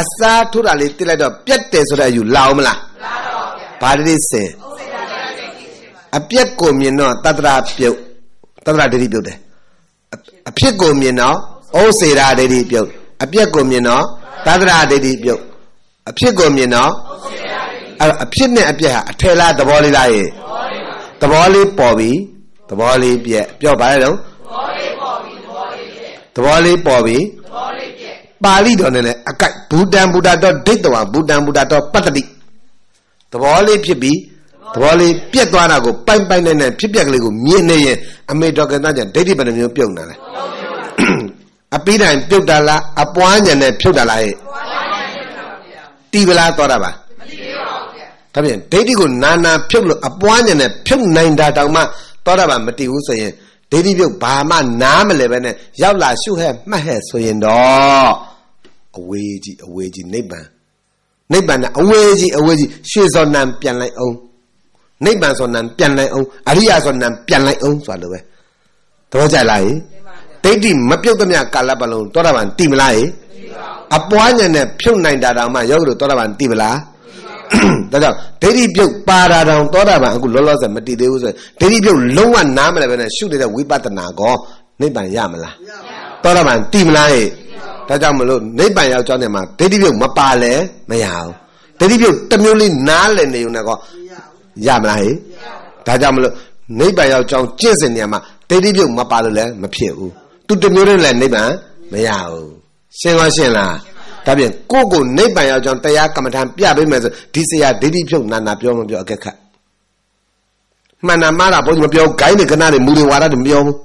အစားထိုးတာလေးတိလိုက်တော့ပြက်တယ်ဆိုတဲ့အယူလာအောင်မလားမလာပါဘူးဘာရီစင်အပြက်ကိုမြင်တော့တတ္တရာပြုတ်တတ္တရာဒိဋ္ဌိပြုတ်တယ်အဖြစ်ကိုမြင်တော့ဩစေရာဒိဋ္ဌိပြုတ်အပြက်ကိုမြင်တော့သဒ္ဒရာဒိဋ္ဌိပြုတ်အဖြစ်ကိုမြင်တော့အဲ့အဖြစ်နဲ့အပြက်ဟာအထယ်လားသဘောလေးလားရေသဘောလေးပေါ်ပြီသဘောလေးပြက်ပြောပါလေတော့သဘောလေးပေါ်ပြီပါဠိတော်နဲ့လည်းအကိုက်ဘူတံဘူတာတော့ဒိဋ္ဌဝဘူတံဘူတာတော့ပတ္တိသဘောလေးဖြစ်ပြီးသဘောလေးပြက်သွားတာကိုပိုင်ပိုင်နဲ့နဲ့ဖြစ်ပြက်ကလေးကိုမြင်နေရင်အမေတော်ကတကြဒိဋ္ဌိပဏ္ဏမျိုးပြုတ်နေတယ်အပိဒိုင်ပြုတ်တာလားအပွားညာနဲ့ဖြုတ်တာလားဟဲ့တီးပလားသွားတာပါမတီးပါဘူးဗျာဒါဖြင့်ဒိဋ္ဌိကိုနာနာဖြုတ်လို့အပွားဉာဏ်နဲ့ဖြုတ်နိုင်တာတောင်မှသွားတာပါမတီးဘူးဆိုရင်ဒိဋ္ဌိပြုတ်ဘာမှနားမလဲပဲနဲ့ရောက်လာရှုဟဲ့မှတ်ဟဲ့ဆိုရင်တော့အဝေးကြီးအဝေးကြီးနိဗ္ဗာန်နိဗ္ဗာန်နဲ့အဝေးကြီးအဝေးကြီးရွှေစောနံပြန်လိုက်အောင်နိဗ္ဗာန်စောနံပြန်လိုက်အောင်အရိယစောနံပြန်လိုက်အောင်ဆိုတာလိုပဲသဘောကျလားဟိဒိဋ္ဌိမပြုတ်သမျှကာလပတ်လုံးတောတာပန်တိမလားဟိအပွားဉာဏ်နဲ့ဖြုတ်နိုင်တာတောင်မှယောဂီတို့သောတာပန်သိပလားဒါကြောင့်ဒိဋ္ဌိပြုတ်ပါတာတောင်သောတာပန်အခုလောလောဆယ်မတည်သေးဘူးဆိုရင်ဒိဋ္ဌိပြုတ်လုံးဝနားမလည်ပဲနဲ့ရှုနေတဲ့ဝိပဿနာကောနိဗ္ဗာန်ရမလားသောတာပန်တည်မလားဟဲ့ဒါကြောင့်မလို့နိဗ္ဗာန်ရောက်ကြောင်းတဲ့မှာဒိဋ္ဌိပြုတ်မပါလဲမရဘူးဒိဋ္ဌိပြုတ်တစ်မျိုးလေးနားလည်နေုံနဲ့ကောရမလားဟဲ့ဒါကြောင့်မလို့နိဗ္ဗာန်ရောက်ကြောင်းကျင့်စဉ်နေရာမှာဒိဋ္ဌိပြုတ်မပါလို့လည်းမဖြစ်ဘူးသူတစ်မျိုးလေးလည်းနိဗ္ဗာန်မရဘူးရှင်းလားရှင်းလားဒါပြင်ကိုကိုနိဗ္ဗာန်ရောက်ကြောင်းတရားကမ္မထံပြပေးမယ်ဆိုဒီဆရာဒိဋ္ဌိဖြုတ်နာနာပြောမပြောအကက်ခတ်မှန်နာမှားတာဘုန်းကြီးမပြောဂိုင်းတွေခဏတွေမူတွေဝါဒတွေမပြောဘူး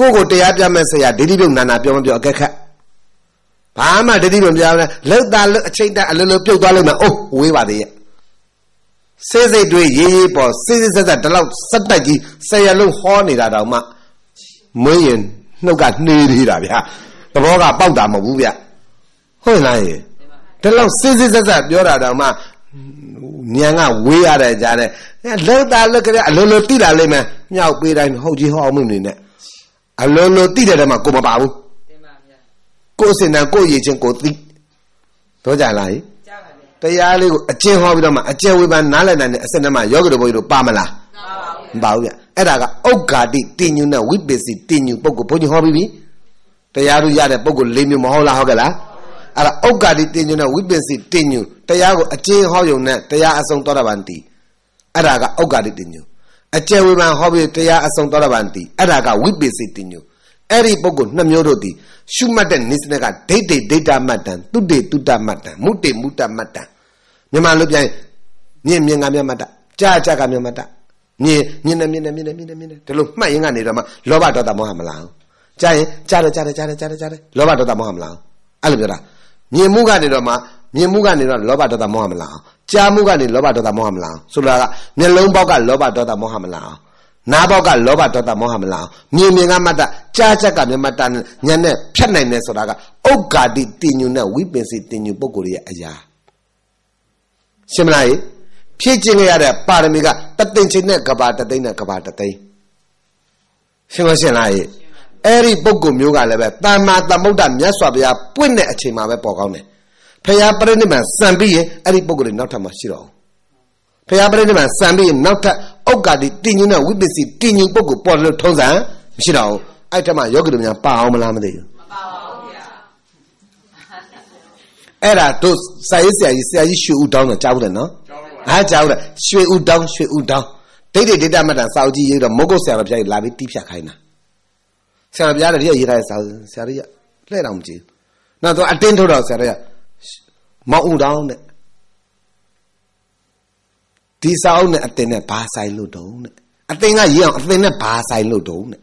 ကိုကိုတရားပြမဲ့ဆရာဒိဋ္ဌိပြုတ်နာနာပြောမပြောအကက်ခတ်ဘာမှဒိဋ္ဌိမပြောဘူးလောက်တာအချိန်တန်အလုံးလုံးပြုတ်သွားလို့မှအိုးဝေးပါသေးရဲ့စိတ်စိတ်တွေရေးရေးပေါ်စိတ်စိတ်ဆက်ဆက်ဒီလောက်စက်တက်ကြီးဆယ်ရလုံးဟောနေတာတောင်မှမွေးရင်နှုတ်ကနှေးသေးတာဗျာဘောကပေါက်တာမဟုတ်ဘူးဗျဟုတ်လားရေဒီလောက်စစ်စစ်ဆက်ဆက်ပြောတာတောင်မှမြန်ကဝေးရတဲ့ကြားနဲ့လက်သားလက်ကြအလိုလိုတိလာလိမ့်မယ်မြောက်ပေးတိုင်းဟုတ်ကြီးဟောအောင်မနေနဲ့အလိုလိုတိတဲ့တည်းမှာကိုမပါဘူးကိုစင်တန်ကိုရည်ချင်းကိုသိတော့ကြလားကြီးတရားလေးကိုအကျင့်ဟောပြီးတော့မှအကျင့်ဝေဖန်နားလည်နိုင်တဲ့အစနဲ့မှယောဂတို့ဘုန်းကြီးတို့ပါမလားမပါဘူးဗျအဲ့ဒါကဥက္ကာတိတင်ညုနဲ့ဝိပ္ပစီတင်ညုပုဂ္ဂိုလ်ဘုန်းကြီးဟောပြီးပြီတရားတို့ရတဲ့ပုံကို၄မျိုးမဟုတ်လားဟုတ်ကဲ့လားအဲ့ဒါဥက္ကာတိတင်ညွနဲ့ဝိပင်စီတင်ညွတရားကိုအကျဉ်းဟောယုံနဲ့တရားအဆုံးသောတာပန်တည်အဲ့ဒါကဥက္ကာတိတင်ညွအကျယ်ဝိပန်ဟောပြီးတရားအဆုံးသောတာပန်တည်အဲ့ဒါကဝိပင်စီတင်ညွအဲ့ဒီပုဂ္ဂိုလ်နှစ်မျိုးတို့သည်ရှုမှတ်တဲ့နိစ္စနဲ့ကဒိဋ္ဌိဒိဋ္ဌမတ္တံတုတေတုတ္တမတ္တံမုတေမုတ္တမတ္တံမြန်မာလိုပြန်မြင့်မြင့်ကမြတ်မတ္တကြာကြာကမြတ်မတ္တမြင့်မြင့်နဲ့မြင့်နဲ့မြင့်နဲ့မြင့်နဲ့မြင့်နဲ့ဒီလိုမှတ်ရင်ကနေတော့မှလောဘဒေါသမောဟမလာဘူးကြားရင်ကြားတယ်ကြားတယ်ကြားတယ်ကြားတယ်ကြားတယ်လောဘဒေါသမောဟမလားအဲ့လိုပြောတာမြင်မှုကနေတော့မှမြင်မှုကနေတော့လောဘဒေါသမောဟမလားကြားမှုကနေလောဘဒေါသမောဟမလားဆိုလိုတာကမျက်လုံးပေါက်ကလောဘဒေါသမောဟမလားနားပေါက်ကလောဘဒေါသမောဟမလားမြင်မြင်ကမတ္တကြားချက်ကမြတ်မတ္တညံနဲ့ဖြတ်နိုင်တယ်ဆိုတာကဥက္ကာတိတင်ညုနဲ့ဝိပင်စီတင်ညုပုဂ္ဂိုလ်ရဲ့အရာရှင်းမလားဖြည့်ကျင့်ရတဲ့ပါရမီကတသိန်းချင်းနဲ့ကဘာတသိန်းနဲ့ကဘာတသိန်းရှင်းမရှင်းလားအဲ့ဒီပုဂ္ဂိုလ်မျိုးကလည်းပဲတမ္မာသမုဒ္ဒမြတ်စွာဘုရားပွင့်တဲ့အချိန်မှာပဲပေါ်ကောင်းတယ်။ဖရာပရိနိဗ္ဗာန်စံပြီးရင်အဲ့ဒီပုဂ္ဂိုလ်တွေနောက်ထပ်မှရှိတော့ဘူး။ဖရာပရိနိဗ္ဗာန်စံပြီးရင်နောက်ထပ်ဥက္ကာတိတည်ငြိမ်တဲ့ဝိပစ္စည်းတည်ငြိမ်ပုဂ္ဂိုလ်ပေါ်လို့ထုံးစံမရှိတော့ဘူး။အဲ့ထက်မှယောဂီတို့များပါအောင်မလားမသိဘူး။မပါဘူးဗျာ။အဲ့ဒါတို့ဆရာကြီးဆရာကြီးဆရာကြီးရွှေဦးတောင်းတော့ကြားဘူးတယ်နော်။ကြားပါဘူး။အားကြားဘူးလား။ရွှေဦးတောင်းရွှေဦးတောင်းဒိဋ္ဌိဒိဋ္ဌမတ္တစာအုပ်ကြီးရေးတော့မုတ်ကုတ်ဆရာမပြိုင်လာပြီးတီးဖြတ်ခိုင်းတာ။ဆရာပြားတည်းရေးထားတဲ့စာဆရာကြီးကလှဲ့တော့မကြည့်ဘူးနောက်တော့အတင်းထုတ်တော့ဆရာကြီးကမောက်ဦးတောင်းတဲ့ဒီစာအုပ်နဲ့အတင်းနဲ့ဘာဆိုင်လို့တုံးတဲ့အတင်းကရေးအောင်အတင်းနဲ့ဘာဆိုင်လို့တုံးတဲ့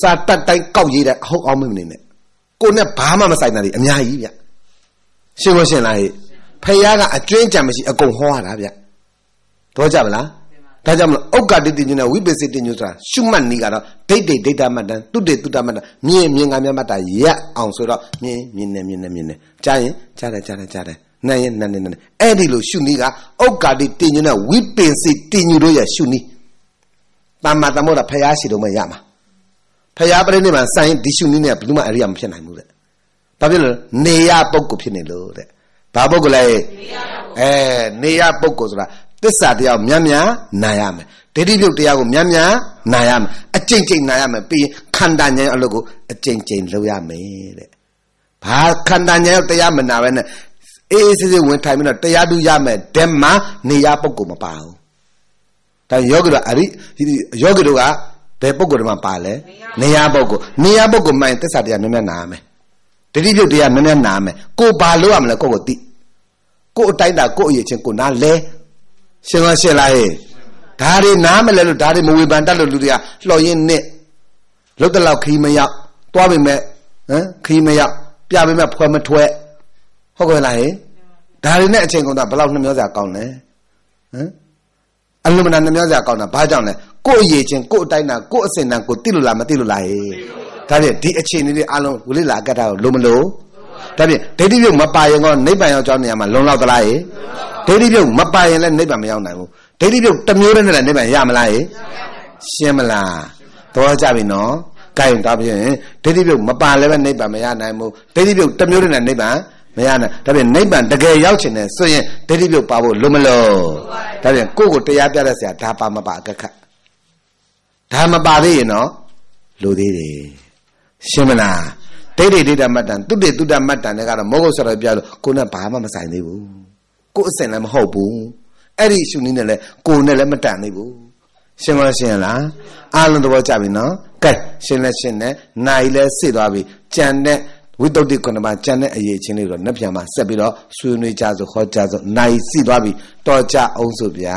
စာတတ်တိုင်းကောက်ရေးတဲ့အဟုတ်အောင်မနေနဲ့ကိုနဲ့ဘာမှမဆိုင်တာတွေအများကြီးဗျရှင်းလို့ရှင်းလားဟဲ့ဖခင်ကအကျွင်းကြံမရှိအကုန်ဟောရတာဗျတော့ကြမလားဒါကြောင့်မလို့ဥက္ကဋ္ဌတိညုနဲ့ဝိပစ္စည်းတိညုဆိုတာရှုမှတ်နည်းကတော့ဒိတ်ဒိတ်ဒိတ်တမတန်တုတေတုတမတန်မြင်မြင်ကမြတ်မတာရအောင်ဆိုတော့မြင်မြင်နဲ့မြင်နဲ့မြင်နဲ့ကြားရင်ကြားတယ်ကြားတယ်ကြားတယ်နားရင်နားနေနားနေအဲ့ဒီလိုရှုနည်းကဥက္ကဋ္ဌတိညုနဲ့ဝိပစ္စည်းတိညုတို့ရဲ့ရှုနည်းတမ္မာတမောတာဖျားရှိတော့မှရမှာဖျားပရိနိဗ္ဗာန်ဆိုင်ဒီရှုနည်းနဲ့ဘယ်သူမှအရိယာမဖြစ်နိုင်ဘူးတဲ့ဘာဖြစ်လို့နေရပုဂ္ဂိုလ်ဖြစ်နေလို့တဲ့ဘာပုဂ္ဂိုလ်လဲနေရပုဂ္ဂိုလ်အဲနေရပုဂ္ဂိုလ်ဆိုတာသစ္စာတရားကိုမြတ်မြတ်နာရမယ်ဒိဋ္ဌိပြုတ်တရားကိုမြတ်မြတ်နာရမယ်အကျင့်ကျင့်နာရမယ်ပြီးခန္ဓာဉာဏ်အလုပ်ကိုအကျင့်ကျင့်လုပ်ရမယ်တဲ့ဘာခန္ဓာဉာဏ်ရောက်တရားမနာပဲနဲ့အေးအေးဆေးဆေးဝင်ထိုင်ပြီးတော့တရားတူရမယ်ဓမ္မနေရပုဂ္ဂိုလ်မပါဘူးဒါယောဂီတို့အရိယောဂီတို့ကဘယ်ပုဂ္ဂိုလ်တွေမှာပါလဲနေရပုဂ္ဂိုလ်နေရပုဂ္ဂိုလ်မှရင်သစ္စာတရားနည်းနည်းနာရမယ်တတိပြုတ်တရားနည်းနည်းနာမယ်ကိုဘာလို့ရမလဲကိုကိုသိကိုအတိုင်းတာကိုအရေးချင်းကိုနားလဲရှင်းလားရှင်းလားဟဲ့ဒါတွေနားမလဲလို့ဒါတွေမဝေဖန်တတ်လို့လူတွေကလှော်ရင်းနဲ့လုတ်တလောက်ခီးမရောက်သွားပေမဲ့ဟမ်ခီးမရောက်ပြပေမဲ့ဖွဲမထွက်ဟုတ်ကဲ့လားဟဲ့ဒါတွေနဲ့အချိန်ကုန်တာဘယ်လောက်နှမျောစရာကောင်းလဲဟမ်အလုံးမနာနှမျောစရာကောင်းတာဘာကြောင့်လဲကို့အရေးချင်းကို့အတိုင်းတာကို့အစင်တန်ကိုတိလို့လားမတိလို့လားဟဲ့ဒါဖြင့်ဒီအခြေအနေတွေအလုံးဝိလိလာကတ္တာကိုလုံးမလို့ဒါဖြင့်ဒိဋ္ဌိပြုတ်မပါရင်ကောနိဗ္ဗာန်ရောက်ကြောင်းနေရာမှာလုံလောက်သလားရေဒိဋ္ဌိပြုတ်မပါရင်လည်းနိဗ္ဗာန်မရောက်နိုင်ဘူးဒိဋ္ဌိပြုတ်တစ်မျိုးတည်းနဲ့လည်းနိဗ္ဗာန်ရမလားရေရှင်းမလားတော့ကြပြီနော်ကဲဒါဖြင့်ဒိဋ္ဌိပြုတ်မပါလည်းပဲနိဗ္ဗာန်မရနိုင်ဘူးဒိဋ္ဌိပြုတ်တစ်မျိုးတည်းနဲ့နိဗ္ဗာန်မရနိုင်ဒါဖြင့်နိဗ္ဗာန်တကယ်ရောက်ချင်တယ်ဆိုရင်ဒိဋ္ဌိပြုတ်ပါဖို့လုံမလို့ဒါဖြင့်ကိုယ့်ကိုတရားပြတတ်စရာဒါပါမပါအကခတ်ဒါမပါသေးရင်တော့လူသေးတယ်ရှင်းမလားဒိဋ္ဌိဒိဋ္ဌမတ္တန်သူတေသူတမတ္တန်တွေကတော့မောဂုတ်ဆရာပြလို့ကိုနဲ့ဘာမှမဆိုင်သေးဘူးကိုအစင်လည်းမဟုတ်ဘူးအဲ့ဒီရှုနည်းနဲ့လည်းကိုနဲ့လည်းမတန်သေးဘူးရှင်းမလားရှင်းလားအာလုံးသဘောကျပြီနော်ကဲရှင်းလဲရှင်းနဲ့နိုင်လဲစစ်သွားပြီကြံတဲ့ဝိတ္တုတ်ခုနမှာကြံတဲ့အရေးချင်းလေးတော့နှစ်ပြန်မှာဆက်ပြီးတော့ဆွေးနွေးကြစို့ခေါ်ကြစို့နိုင်စီသွားပြီတော်ကြအောင်ဆိုဗျာ